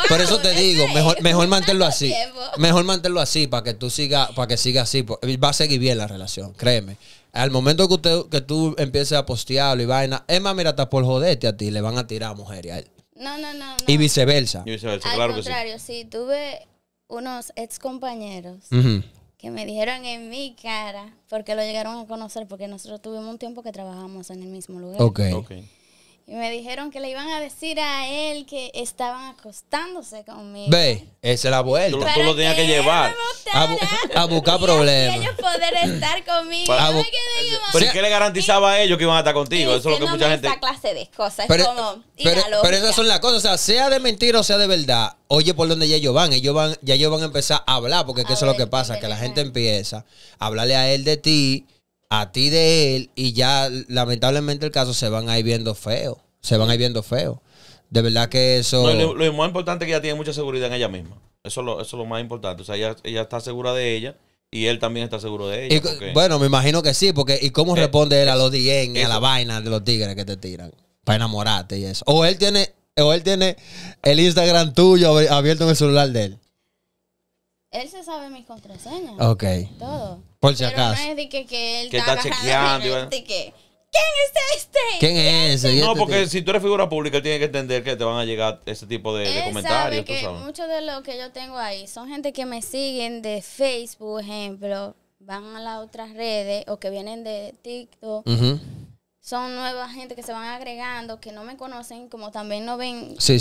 por eso te digo, mejor mejor (laughs) mantenerlo así. Mejor mantenerlo así para que tú sigas para que siga así, pues, va a seguir bien la relación, créeme. Al momento que usted, que tú empieces a postearlo y vaina, Emma, mira, hasta por joderte a ti le van a tirar a mujer y No, no, no, Y viceversa. Y viceversa, claro contrario, que sí. tuve unos ex compañeros que me dijeron en mi cara, porque lo llegaron a conocer, porque nosotros tuvimos un tiempo que trabajamos en el mismo lugar. Ok. Y me dijeron que le iban a decir a él que estaban acostándose conmigo. Ve, esa es la vuelta. Tú, lo tenías que, llevar. A, buscar problemas. ellos poder estar conmigo. pero ¿qué le garantizaba a ellos que iban a estar contigo? eso es lo que mucha gente. Esa clase de cosas. Pero, pero, esas son las cosas. O sea, sea de mentira o sea de verdad. Oye, por donde ya ellos van. Ellos van, ya ellos van a empezar a hablar. Porque eso es lo que pasa. Que la gente empieza a hablarle a él de ti a ti de él y ya lamentablemente el caso se van ir viendo feo. Se van ir viendo feo. De verdad que eso... lo, más importante es que ella tiene mucha seguridad en ella misma. Eso es lo, eso es lo más importante. O sea, ella, está segura de ella. Y él también está seguro de ella. Bueno, me imagino que sí, porque ¿y cómo eh, responde él a los DN, y a la vaina de los tigres que te tiran? Para enamorarte y eso. O él tiene, o él tiene el Instagram tuyo abierto en el celular de él. Él se sabe mis contraseñas. Ok. Todo. Por si acaso. que, él está, chequeando. que, ¿Quién es este? ¿Quién es ese? No, este porque si tú eres figura pública, tienes tiene que entender que te van a llegar ese tipo de, comentarios. Sabe que muchos de los que yo tengo ahí son gente que me siguen de Facebook, por ejemplo, van a las otras redes o que vienen de TikTok. Ajá son nuevas gente que se van agregando, que no me conocen, como también no ven sí,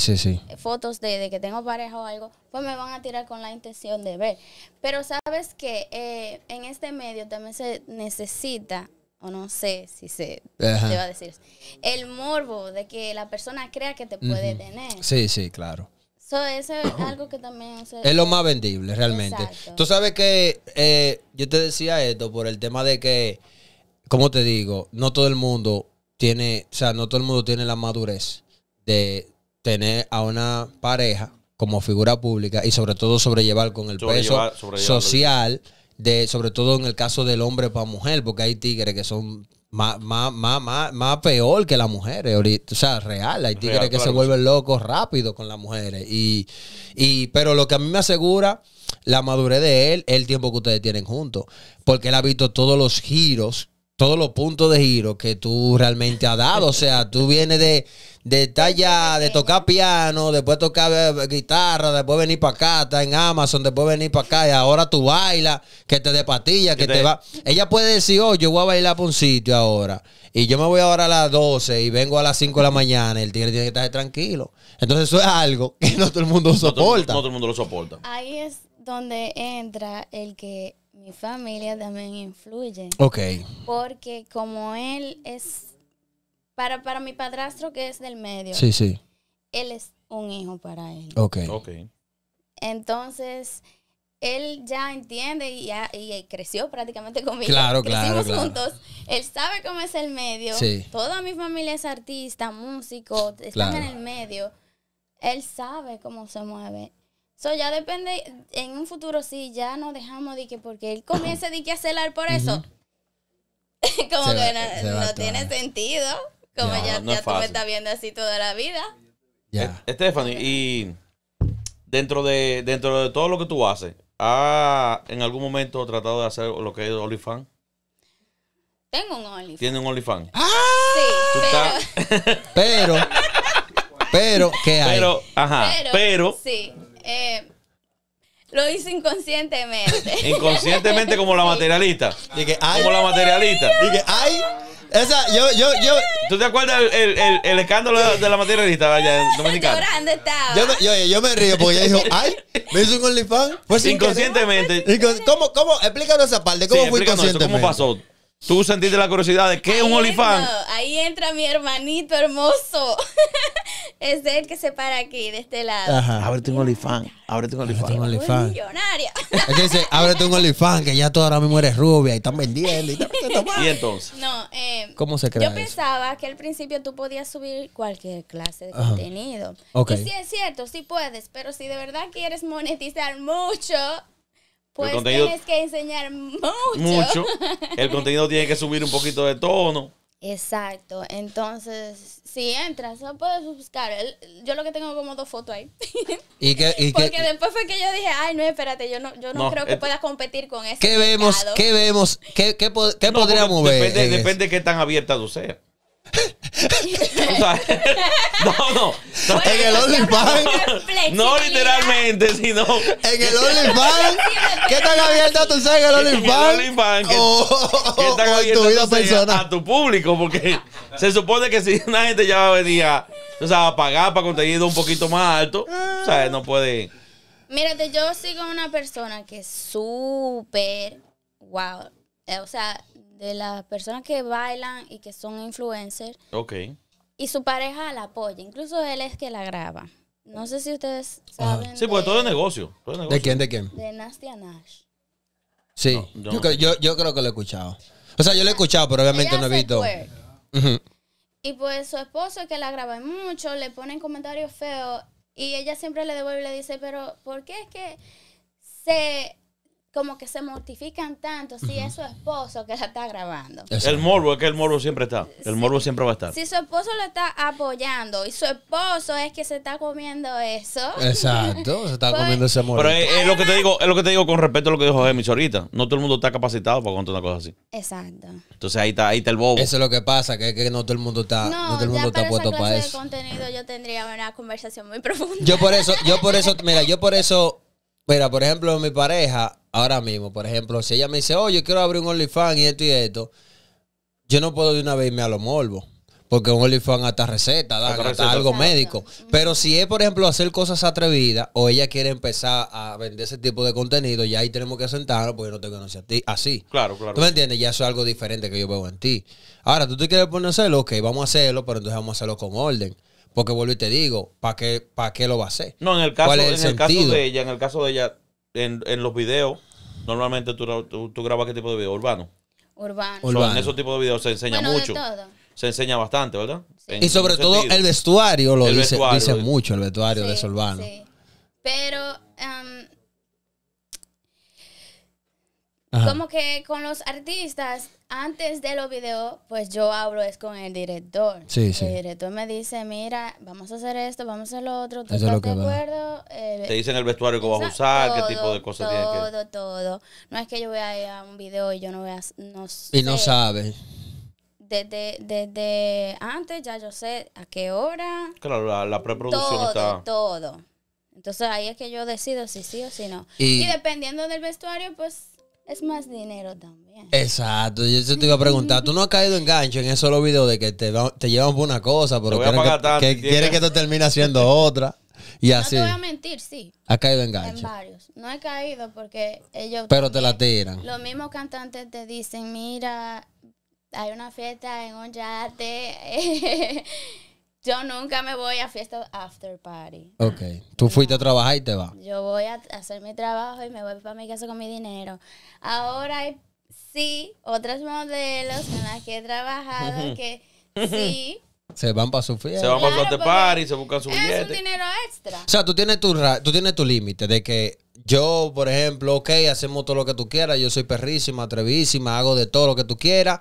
eh, fotos de, que tengo pareja o algo, pues me van a tirar con la intención de ver. Pero sabes que eh, en este medio también se necesita, o no sé si se te va a decir, el morbo de que la persona crea que te puede tener. Sí, sí, claro. eso es (clears throat) algo que también... Es lo más vendible, realmente. Tú sabes que eh, yo te decía esto por el tema de que como te digo, no todo el mundo tiene, o sea, no todo el mundo tiene la madurez de tener a una pareja como figura pública y sobre todo sobrellevar con el peso social de sobre todo en el caso del hombre para mujer, porque hay tigres que son más, más, más, más, peor que las mujeres o sea, real, hay tigres que se vuelven locos rápido con las mujeres y, y pero lo que a mí me asegura la madurez de él es el tiempo que ustedes tienen juntos, porque él ha visto todos los giros todos los puntos de giro que tú realmente has dado. O sea, tú vienes de, de talla, de tocar piano, después tocar eh, guitarra, después venir para acá, está en Amazon, después venir para acá y ahora tú bailas, que te de patilla, que te... va. Ella puede decir, oh, yo voy a bailar por un sitio ahora y yo me voy ahora a las 12 y vengo a las 5 de la mañana, el tigre tiene que estar tranquilo. Entonces eso es algo que no todo el mundo soporta. todo el mundo lo soporta. Ahí es donde entra el que mi familia también influye. Ok. Porque como él es, para, para mi padrastro que es del medio, sí, sí. él es un hijo para él. Ok. Entonces, él ya entiende y, creció prácticamente conmigo. (laughs) Claro, claro, juntos. Él sabe cómo es el medio. Sí. Toda mi familia es artista, músico, están en el medio. Él sabe cómo se mueve eso ya depende, en un futuro sí, ya no dejamos de que porque él comience de que a celar por eso. (laughs) como que no, tiene sentido. Como ya, tú me estás viendo así toda la vida. Eh, Stephanie, y dentro de, dentro de todo lo que tú haces, ¿ha en algún momento tratado de hacer lo que es OnlyFans? Tengo un OnlyFans. ¿Tiene un OnlyFans? ¡Ah! Sí, (laughs) pero... pero... ¿qué hay? Pero, ajá, pero... Eh, lo hice inconscientemente. (laughs) Inconscientemente como la materialista. ay. Como la materialista. Dije, ay. Esa, yo, yo, yo. ¿Tú te acuerdas el, el, escándalo de la materialista allá en (laughs) Dominicana? estaba. Yo me, yo, yo me río porque ella dijo, ay, me hizo un OnlyFans. Pues inconscientemente. ¿Cómo, cómo? Explícanos esa parte. ¿Cómo fue inconscientemente? ¿Cómo pasó? Tú sentiste la curiosidad de qué es un olifán? Ahí entra mi hermanito hermoso. (laughs) es el que se para aquí, de este lado. Ajá. Ábrete un OnlyFans. Ábrete un OnlyFans. OnlyFans. millonaria. es que dice, ábrete un olifán, que ya toda ahora mismo eres rubia y están vendiendo. Y, entonces. No, eh, ¿Cómo se crea Yo pensaba que al principio tú podías subir cualquier clase de contenido. ok sí es cierto, sí puedes, pero si de verdad quieres monetizar mucho, pues contenido, tienes que enseñar mucho. (laughs) El contenido tiene que subir un poquito de tono. Exacto. Entonces, si entras, no puedes buscar. yo lo que tengo como dos fotos ahí. ¿Y Porque después fue que yo dije, ay, no, espérate, yo no, yo no, creo que puedas competir con eso. ¿Qué vemos? ¿Qué vemos? ¿Qué, podríamos ver? Depende, depende de qué tan abierta tú seas no, no. en el OnlyFans. No literalmente, sino. En el OnlyFans. ¿Qué oh, tan abierto tú sabes en el OnlyFans? En el ¿Qué, tan tu A tu público, porque se supone que si una gente ya venía o sea, a pagar para contenido un poquito más alto, o sea, no puede. Mírate, yo sigo una persona que es súper. Wow. Eh, o sea, de las personas que bailan y que son influencers. Ok. Y su pareja la apoya, incluso él es que la graba. No sé si ustedes saben. Sí, pues todo es negocio, ¿De quién? ¿De quién? De Nastia Nash. Sí, yo, creo que lo he escuchado. O sea, yo lo he escuchado, pero obviamente no he visto. Y pues su esposo que la graba mucho, le ponen comentarios feos y ella siempre le devuelve y le dice, pero ¿por qué es que se como que se mortifican tanto si es su esposo que la está grabando. El morbo, es que el morbo siempre está. El morbo siempre va a estar. Si su esposo lo está apoyando y su esposo es que se está comiendo eso. Exacto, se está (laughs) pues comiendo ese morbo. Pero es, lo que te digo, es lo que te digo con respeto a lo que dijo Gemis ahorita. No todo el mundo está capacitado para contar una cosa así. Exacto. Entonces ahí está, ahí está el bobo. Eso es lo que pasa, que, que no todo el mundo está, no, todo el mundo está puesto para eso. contenido yo tendría una conversación muy profunda. Yo por eso, yo por eso, mira, yo por eso Mira, por ejemplo, mi pareja, ahora mismo, por ejemplo, si ella me dice, oye, quiero abrir un OnlyFans y esto y esto, yo no puedo de una vez irme a los morbo. Porque un OnlyFans hasta receta, hasta, algo médico. Pero si es, por ejemplo, hacer cosas atrevidas o ella quiere empezar a vender ese tipo de contenido, ya ahí tenemos que sentarnos porque yo no te conocí a ti así. Claro, claro. ¿Tú me entiendes? Ya es algo diferente que yo veo en ti. Ahora, tú te quieres poner a hacerlo, ok, vamos a hacerlo, pero entonces vamos a hacerlo con orden. Porque vuelvo y te digo, ¿para qué, qué lo va a hacer? No, en el caso, en el caso de ella, en el caso de ella, en, los videos, normalmente tú, grabas qué tipo de video, urbano. Urbano. urbano. en esos tipos de videos se enseña mucho. Se enseña bastante, ¿verdad? y sobre todo el vestuario lo dice, mucho el vestuario de ese urbano. Sí. Pero um, Como que con los artistas, antes de los videos, pues yo hablo es con el director. Sí, sí. El director me dice, mira, vamos a hacer esto, vamos a hacer lo otro, tú acuerdo. te dicen el vestuario que vas a usar, qué tipo de cosas tienes que... Todo, todo. No es que yo voy a un video y yo no vea... Y no sabes. Desde, desde antes ya yo sé a qué hora. Claro, la, preproducción todo, Todo, todo. Entonces ahí es que yo decido si sí o si no. y dependiendo del vestuario, pues es más dinero también. Exacto, yo te iba a preguntar, tú no has caído en gancho en esos videos de que te, te llevan por una cosa, pero que, te que, te haciendo (laughs) otra. Y así. te voy a mentir, sí. ha caído en gancho? varios. No he caído porque ellos. Pero te la tiran. Los mismos cantantes te dicen: mira, hay una fiesta en un yate. (laughs) Yo nunca me voy a fiesta after party. Ok. Tú fuiste a trabajar y te vas. Yo voy a hacer mi trabajo y me voy para mi casa con mi dinero. Ahora hay, sí, otras modelos en las que he trabajado (laughs) que sí. Se van para su fiesta. Se van para su after party, se buscan su billete. Es dinero extra. O sea, tú tienes tu, tú tienes tu límite de que yo, por ejemplo, ok, hacemos todo lo que tú quieras. Yo soy perrísima, atrevísima, hago de todo lo que tú quieras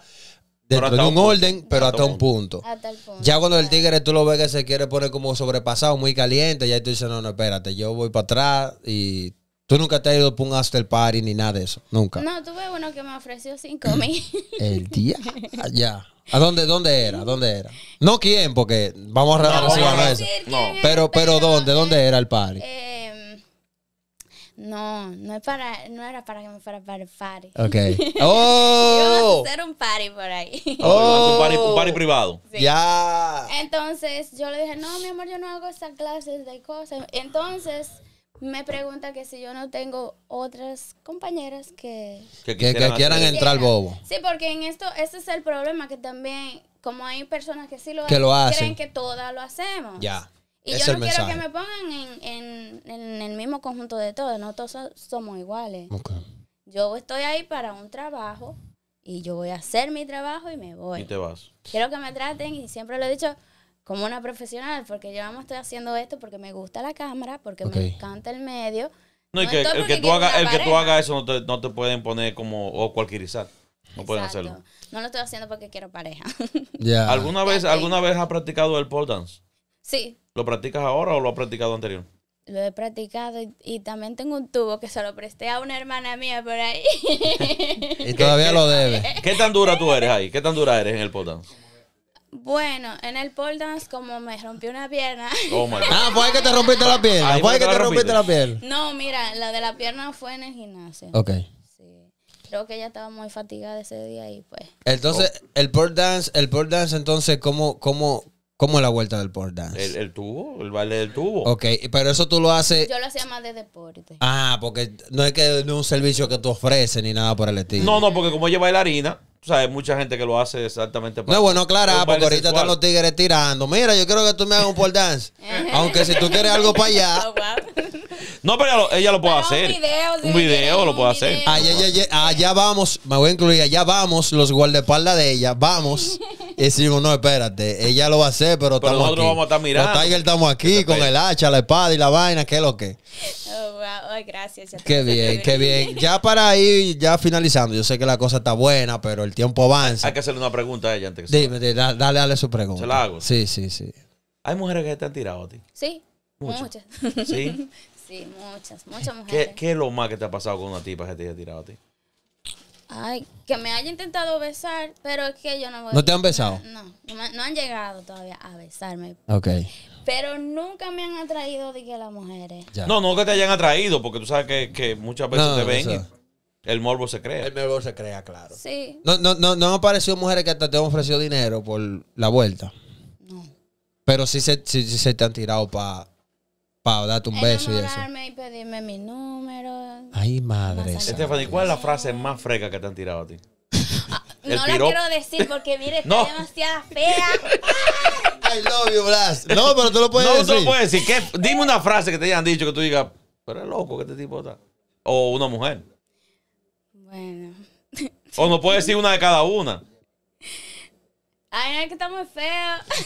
Dentro de un, orden, pero hasta, un punto. Ya cuando el tigre tú lo ves que se quiere poner como sobrepasado, muy caliente, ya tú dices, no, no, espérate, yo voy para atrás y tú nunca te has ido Para un after party ni nada de eso. Nunca. No, tuve uno que me ofreció cinco (clears throat) mil. el día. Ya. ¿A dónde, dónde era? ¿Dónde era? No quién, porque vamos a, no, a, eso. No. Pero, pero, pero ¿dónde? ¿Dónde era el party? Eh, no, no, es para, no era para que me fuera para el party. Ok. (laughs) ¡Oh! Yo a hacer un party por ahí. Oh. Oh, un, party, privado. Ya. Entonces yo le dije, no, mi amor, yo no hago esas clases de cosas. Entonces me pregunta que si yo no tengo otras compañeras que... Que, quieran entrar bobo. Sí, porque en esto, ese es el problema, que también, como hay personas que sí lo que hacen, lo hacen. creen que todas lo hacemos. Ya. Y yo no quiero que me pongan en, el mismo conjunto de todos, no todos somos iguales. Yo estoy ahí para un trabajo y yo voy a hacer mi trabajo y me voy. Y te vas. Quiero que me traten y siempre lo he dicho como una profesional, porque yo estoy haciendo esto porque me gusta la cámara, porque me encanta el medio. No, y que, el, que tú, haga, hagas eso no te, pueden poner como o cualquierizar. No pueden hacerlo. No lo estoy haciendo porque quiero pareja. ¿Alguna, vez, ¿Alguna vez has practicado el pole dance? Sí, ¿Lo practicas ahora o lo has practicado anterior? Lo he practicado y, también tengo un tubo que se lo presté a una hermana mía por ahí. (laughs) y todavía lo debe. ¿Qué tan dura tú eres ahí? ¿Qué tan dura eres en el pole dance? Bueno, en el pole dance como me rompí una pierna. Oh ah, pues que te rompiste la pierna. que te rompiste la pierna. No, mira, la de la pierna fue en el gimnasio. Ok. Sí. Creo que ella estaba muy fatigada ese día y pues. Entonces, el pole dance, el pole dance entonces cómo cómo ¿Cómo es la vuelta del port dance? El, el, tubo, el baile del tubo. Ok, pero eso tú lo haces. Yo lo hacía más de deporte. Ah, porque no es que no es un servicio que tú ofreces ni nada por el estilo. No, no, porque como lleva la bailarina, o sea, hay mucha gente que lo hace exactamente para. No, bueno, claro, porque ahorita están los tigres tirando. Mira, yo quiero que tú me hagas un port dance. (laughs) Aunque si tú quieres algo para allá, no, pero ella lo, puede hacer. Un video, lo puede hacer. Allá, vamos, me voy a incluir, allá vamos los guardaespaldas de ella, vamos. (laughs) Y decimos, no, espérate, ella lo va a hacer, pero, estamos nosotros aquí. vamos a estar mirando. Los Tiger estamos aquí este con el hacha, la espada y la vaina, qué es lo que. Oh, wow. Ay, gracias. Qué bien, qué bien. Ya para ir, ya finalizando, yo sé que la cosa está buena, pero el tiempo avanza. Hay que hacerle una pregunta a ella antes que Dime, se dale, dale su pregunta. ¿Se la hago? Sí, sí, sí. Hay mujeres que te han tirado a ti. Sí. Muchas. Sí. (laughs) Sí, muchas, muchas mujeres. ¿Qué, ¿Qué, es lo más que te ha pasado con una tipa que te haya tirado a ti? Ay, que me haya intentado besar, pero es que yo no voy ¿No te han besado? No, no, han llegado todavía a besarme. Ok. Pero nunca me han atraído de que las mujeres. No, no que te hayan atraído, porque tú sabes que, que muchas veces te ven y el morbo se crea. El morbo se crea, claro. Sí. No, no, no, no han aparecido mujeres que hasta te han ofrecido dinero por la vuelta. No. Pero se, sí se te han tirado para para date un beso y eso. y pedirme mi número. Ay, madre. Estefany, ¿cuál es la frase más fresca que te han tirado a ti? (laughs) no la quiero decir porque, mire, está demasiada (laughs) demasiado fea. (laughs) I love you, Blas. No, pero tú lo puedes decir. No, tú lo puedes decir. Dime una frase que te hayan dicho que tú digas, pero es loco que este tipo está. O una mujer. Bueno. O no puedes decir una de cada una. Ay, es que está muy feo.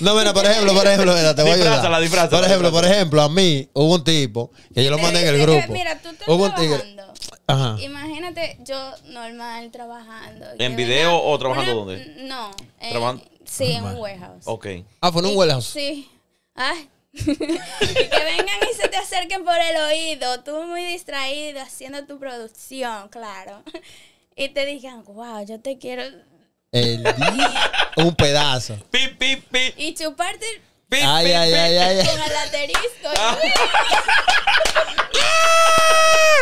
No, mira, por ejemplo, por ejemplo, te voy a ayudar. La disfraza, por ejemplo, por ejemplo, a mí hubo un tipo que yo lo mandé en el eh, eh, grupo. Mira, tú estás trabajando. Ajá. Imagínate yo normal trabajando. ¿En video o trabajando dónde? No. ¿Trabajando? sí, en un warehouse. Ok. Ah, fue en un warehouse. Sí. Ay, (laughs) que vengan y se te acerquen por el oído, tú muy distraído haciendo tu producción, claro. (laughs) Y te digan, wow, yo te quiero un pedazo. Y chuparte ay, ay, ay, Con el (laughs)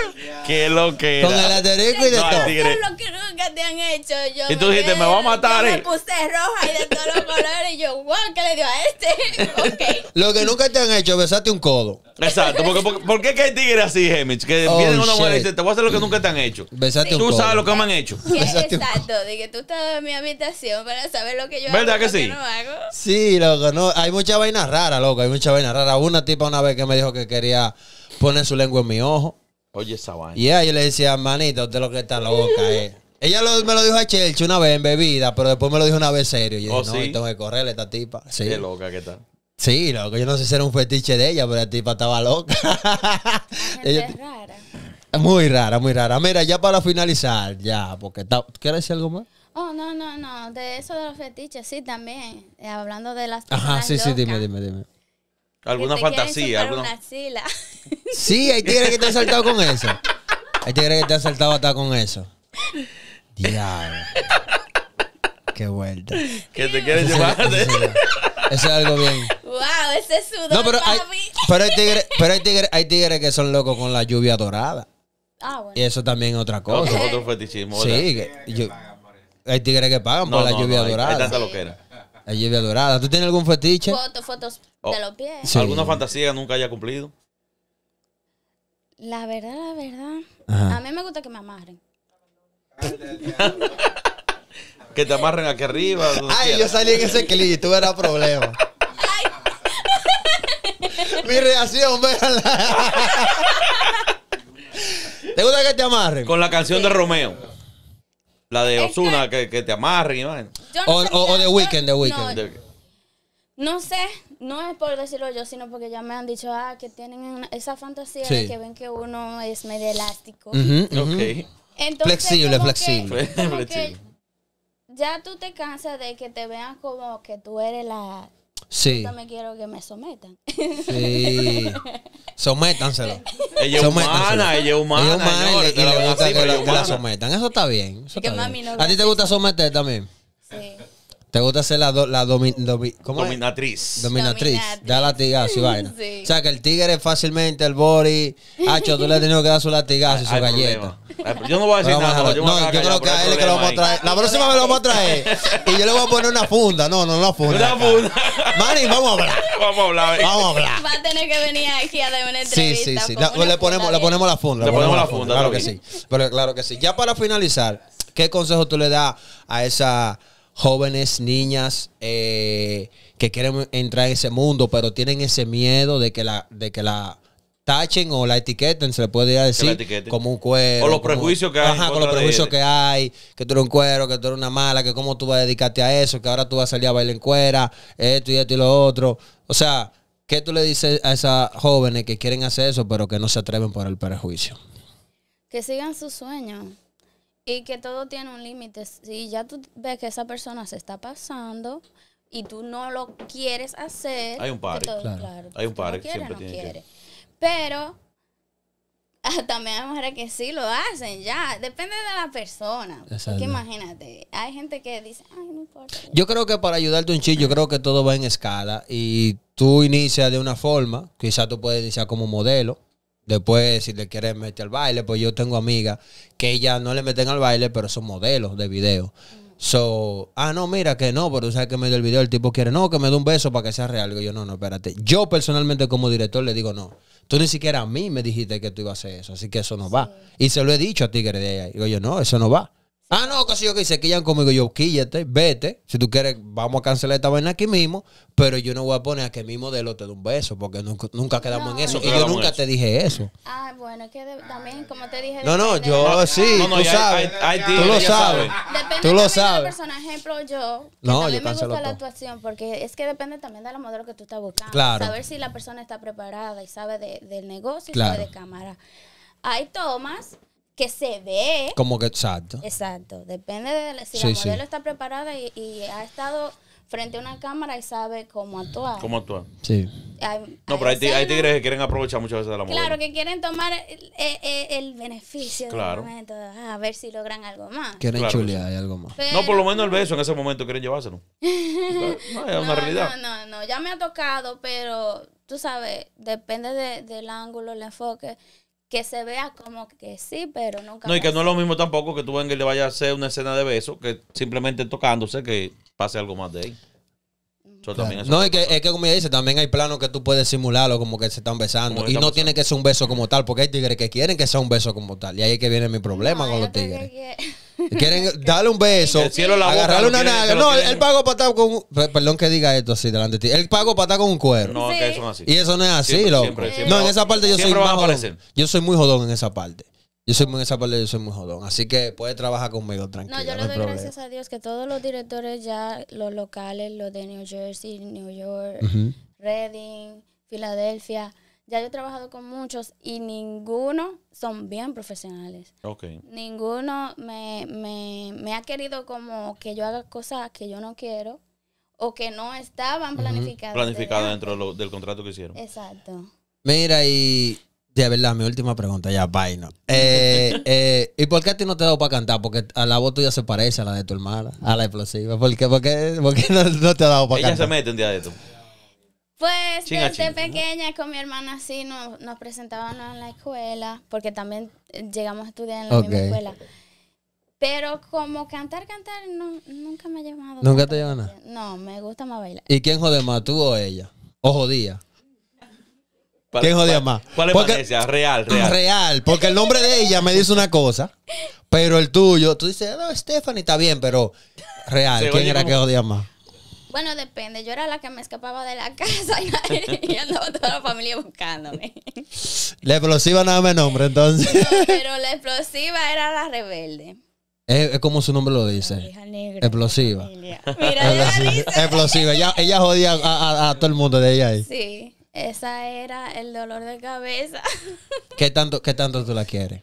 ¿Qué lo que era? Con el aterico y de todo. Lo que nunca te han hecho. Yo y tú dijiste, me, va a matar. Yo me puse roja y de todos los colores. Y yo, wow, ¿qué le dio a este? (laughs) Okay. Lo que nunca te han hecho, besarte un codo. Exacto. Porque, porque, ¿Por qué que hay tigres así, Hemich? Que viene oh, vienen una mujer y dicen, te voy a hacer lo que nunca te han hecho. Besate un codo. Tú sabes lo que me han hecho. Exacto. De que tú estás en mi habitación para saber lo que yo ¿Verdad que sí? Que Sí, loco. No, hay mucha vaina rara, loco. Hay mucha vaina rara. Una tipa una vez que me dijo que quería poner su lengua en mi ojo. Oye, esa vaina. Y yo le decía, manito, usted lo que está loca, eh. Ella lo, me lo dijo a Chelsea una vez en bebida, pero después me lo dijo una vez serio. Yo dije, oh, no, sí. tengo que correrle a esta tipa. Sí. Qué loca que está. Sí, loco. Yo no sé si era un fetiche de ella, pero la tipa estaba loca. (laughs) ella es rara. Muy rara, muy rara. Mira, ya para finalizar, ya, porque está... ¿Quieres decir algo más? Oh, no, no, no. De eso de los fetiches, sí, también. Eh, hablando de las... Ajá, sí, sí, dime, dime, dime. Alguna fantasía. Alguna... (laughs) sí, hay tigres que te han saltado con eso. Hay tigres que te han saltado hasta con eso. Diablo. Qué vuelta. Que te quieres llevar. Eso es algo bien. Wow, ese es no, pero hay, Pero hay tigres, pero hay tigres, hay tigres que son locos con la lluvia dorada. Ah, y eso también es otra cosa. Otro, fetichismo. Sí, hay tigres que pagan por la lluvia dorada. loquera. La lluvia dorada. ¿Tú tienes algún fetiche? Fotos, fotos de oh. los pies. ¿Alguna fantasía que nunca haya cumplido? La verdad, la verdad. A mí me gusta que me amarren. (laughs) que te amarren aquí arriba. Ay, yo salí en ese clip, tuve eras problema. Mi reacción, véanla. (laughs) ¿Te gusta que te amarren? Con la canción de Romeo. La de Osuna, que, que, te amarre y O, o, The The No, sé, no es por decirlo yo, sino porque ya me han dicho ah, que tienen esa fantasía de que ven que uno es medio elástico. flexible, flexible. flexible. ya tú te cansas de que te vean como que tú eres la Sí. Yo también quiero que me sometan. Sí. Sométanselo. Ella es humana, ella es humana. Ella es humana y, gusta que, la, sometan. Eso está bien. Eso está bien. ¿A ti te gusta someter también? Sí. ¿Te gusta ser la, dominatriz? Dominatriz. Da latigazo y vaina. O sea, que el tigre es fácilmente el body. Hacho, tú le has tenido que dar su latigazo y su galleta. Yo no voy a decir nada. no, yo creo que a él es que lo vamos a traer. La próxima vez lo vamos a traer. (laughs) Y yo le voy a poner una funda. No, no, una funda. Una funda. Mani, vamos a hablar. (laughs) vamos a hablar. Eh. Vamos a hablar. Va a tener que venir aquí a dar una entrevista. Sí, sí, sí. le, ponemos, le ponemos la funda. Le ponemos la funda. Claro que sí. Pero claro que sí. Ya para finalizar, ¿qué consejo tú le das a esa jóvenes, niñas eh, que quieren entrar en ese mundo, pero tienen ese miedo de que la, de que la tachen o la etiqueten, se le puede decir, como un cuero. O los prejuicios que hay. con los prejuicios que hay, que tú eres un cuero, que tú eres una mala, que cómo tú vas a dedicarte a eso, que ahora tú vas a salir a bailar en cuera, esto y esto y lo otro. O sea, ¿qué tú le dices a esas jóvenes que quieren hacer eso, pero que no se atreven por el prejuicio? Que sigan sus sueños. Y que todo tiene un límite. Si ya tú ves que esa persona se está pasando y tú no lo quieres hacer. Hay un par. Claro. Hay un par. que siempre tiene quiere. Pero (laughs) también hay mujeres que sí lo hacen, ya. Depende de la persona. Porque imagínate, hay gente que dice, ay, no importa. Yo creo que para ayudarte un chillo, yo creo que todo va en escala. Y tú inicias de una forma, quizás tú puedes iniciar como modelo. Después, si le quieres meter al baile, pues yo tengo amigas que ellas no le meten al baile, pero son modelos de video. Mm. So, ah, no, mira que no, pero tú sabes que me dio el video, el tipo quiere, no, que me dé un beso para que sea real. Y yo, no, no, espérate. Yo personalmente como director le digo, no, tú ni siquiera a mí me dijiste que tú ibas a hacer eso, así que eso no va. Y se lo he dicho a Tigre de ahí. Y yo, no, eso no va. Ah, no, que si yo que se quillan conmigo. Yo, quíllate, vete. Si tú quieres, vamos a cancelar esta vaina aquí mismo. Pero yo no voy a poner a que mi modelo te dé un beso. Porque nunca, nunca quedamos en eso. Y yo nunca te dije eso. Ah, bueno, es que también, como te dije. No, no, yo sí. tú sabes. tú lo sabes, tú lo sabes. Depende tú lo sabes. Persona, ejemplo, yo. No, yo me gusta la actuación. Porque es que depende también de la modelo que tú estás buscando. Claro. Saber si la persona está preparada y sabe de, del negocio y sabe de cámara. Hay tomas que se ve. Como que exacto. Exacto. Depende de si la modelo está preparada y, ha estado frente a una cámara y sabe cómo actuar. ¿Cómo actuar? Sí. no, pero hay, tigres que quieren aprovechar muchas veces de la modelo. Claro, que quieren tomar el, eh, eh, beneficio claro. del momento. Ah, a ver si logran algo más. Quieren chulear y algo más. no, por lo menos el beso en ese momento quieren llevárselo. (laughs) no, es una realidad. No, no, no. Ya me ha tocado, pero tú sabes, depende del ángulo, el enfoque que se vea como que sí, pero nunca. No, y que no es lo mismo tampoco que tú vengas y le vaya a hacer una escena de beso que simplemente tocándose que pase algo más de ahí. no, es que, como ella dice, también hay planos que tú puedes simularlo como que se están besando. y no tiene que ser un beso como tal, porque hay tigres que quieren que sea un beso como tal. Y ahí es que viene mi problema con los tigres. Quieren darle un beso, agarrarle una naga. No, él pago para estar con. Perdón que diga esto así delante de ti. Él pago para estar con un cuero. No, que es así. Y eso no es así, No, en esa parte yo soy más jodón. Yo soy muy jodón en esa parte. Yo soy muy en esa parte, yo soy muy jodón. Así que puede trabajar conmigo tranquilo. No, yo le doy gracias a Dios que todos los directores ya, los locales, los de New Jersey, New York, Reading, Filadelfia, ya yo he trabajado con muchos y ninguno son bien profesionales. Ok. Ninguno me, me, me, ha querido como que yo haga cosas que yo no quiero o que no estaban planificadas. Planificadas dentro del contrato que hicieron. Exacto. Mira, y de verdad, mi última pregunta ya, vaina. Eh, (laughs) eh, ¿Y por qué a ti no te ha dado para cantar? Porque a la voz tuya se parece a la de tu hermana, a la explosiva. ¿Por qué, no, te ha dado para cantar? Ella se mete un día de tu pues desde pequeña con mi hermana sí nos, nos presentaban en la escuela, porque también eh, llegamos a estudiar en la misma escuela. Pero como cantar, cantar, no, nunca me ha llamado. ¿Nunca te llama nada? No, me gusta más bailar. ¿Y quién jode más, tú o ella? ¿O jodía? ¿Quién jodía más? ¿Cuál es porque, Real, real. Real, porque el nombre de ella me dice una cosa, pero el tuyo, tú dices, ah, no, Stephanie, está bien, pero real, ¿quién era que jodía más? Bueno, depende. Yo era la que me escapaba de la (laughs) casa y, andaba toda la familia buscándome. La explosiva nada me nombre, entonces. pero la explosiva era la rebelde. Es, como su nombre lo dice. Negra, explosiva. (laughs) Mira, ella dice. Explosiva. Ella, jodía a, todo el mundo de ella ahí. Sí. Esa era el dolor de cabeza. ¿Qué tanto, qué tanto tú la quieres?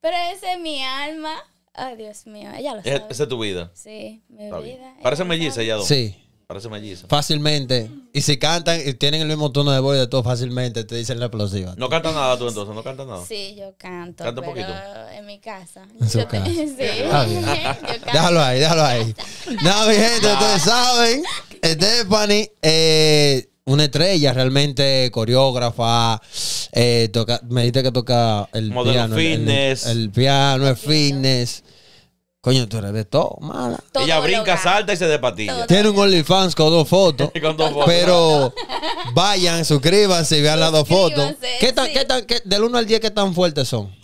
Pero ese es mi alma. Ay, Dios mío, ella lo sabe. Esa es tu vida. Sí, mi vida. Parece mellizas dos. Sí. Parece melliza. Fácilmente. Y si cantan y tienen el mismo tono de voz de todo, fácilmente te dicen la explosiva. No cantas nada tú entonces, no cantas nada. Sí, yo canto. Canta un poquito. En mi casa. En su (laughs) Sí. (laughs) Déjalo ahí, déjalo ahí. (laughs) ¡No, mi gente, ustedes ah. saben, Stephanie, eh, una estrella realmente coreógrafa, eh, toca, me dijiste que toca el piano. Fitness. El, piano, el fitness. Coño, tú eres de todo, mala. Ella brinca, salta y se despatilla. Tiene un OnlyFans con dos fotos. (laughs) Pero (laughs) vayan, suscríbanse y vean las dos fotos. ¿Qué tan, qué tan, del 1 al 10, qué tan fuertes son? (laughs)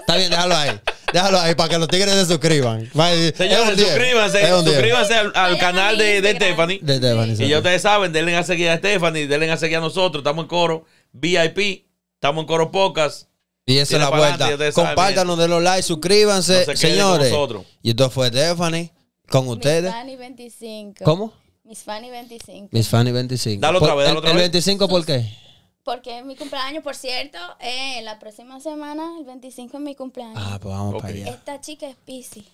Está bien, déjalo ahí. Déjalo ahí para que los tigres se suscriban. Señores, suscríbanse, suscríbanse al, canal de, de Stephanie. Y ya ustedes saben, denle a seguir a Stephanie, denle a seguir a nosotros, estamos en coro. VIP. Estamos en Coro Pocas. Y esa es la vuelta. Compártanos de los likes, suscríbanse, señores. Y esto fue Stephanie con ustedes. Miss Fanny 25. ¿Cómo? Miss Fanny 25. Miss Fanny 25. Dale otra vez, dale otra vez. ¿El 25 por qué? Porque es mi cumpleaños, por cierto, eh, la próxima semana, el 25 es mi cumpleaños. Ah, pues vamos para allá. Esta chica es pisi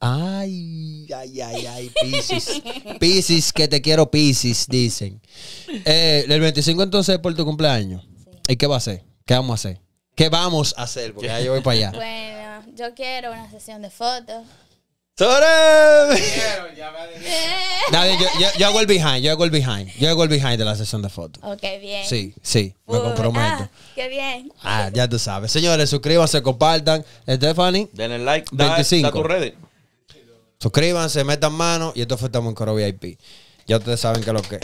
ay, ay, ay, ay, Pisces. Pisces, que te quiero Pisces, dicen. Eh, el 25 entonces por tu cumpleaños. ¿Y qué va a hacer? ¿Qué vamos a hacer? ¿Qué vamos a hacer? Porque ya yo voy para allá. Bueno, yo quiero una sesión de fotos. (laughs) Nadie, yo, yo, yo, hago el behind, yo hago el behind. Yo hago el behind de la sesión de fotos. Ok, bien. Sí, sí, me comprometo. Ah, qué bien. Ah, ya tú sabes. Señores, suscríbanse, compartan. Stephanie. Denle like, 25. Da, da Suscríbanse, metan mano y esto fue Estamos en Coro VIP. Ya ustedes saben que lo que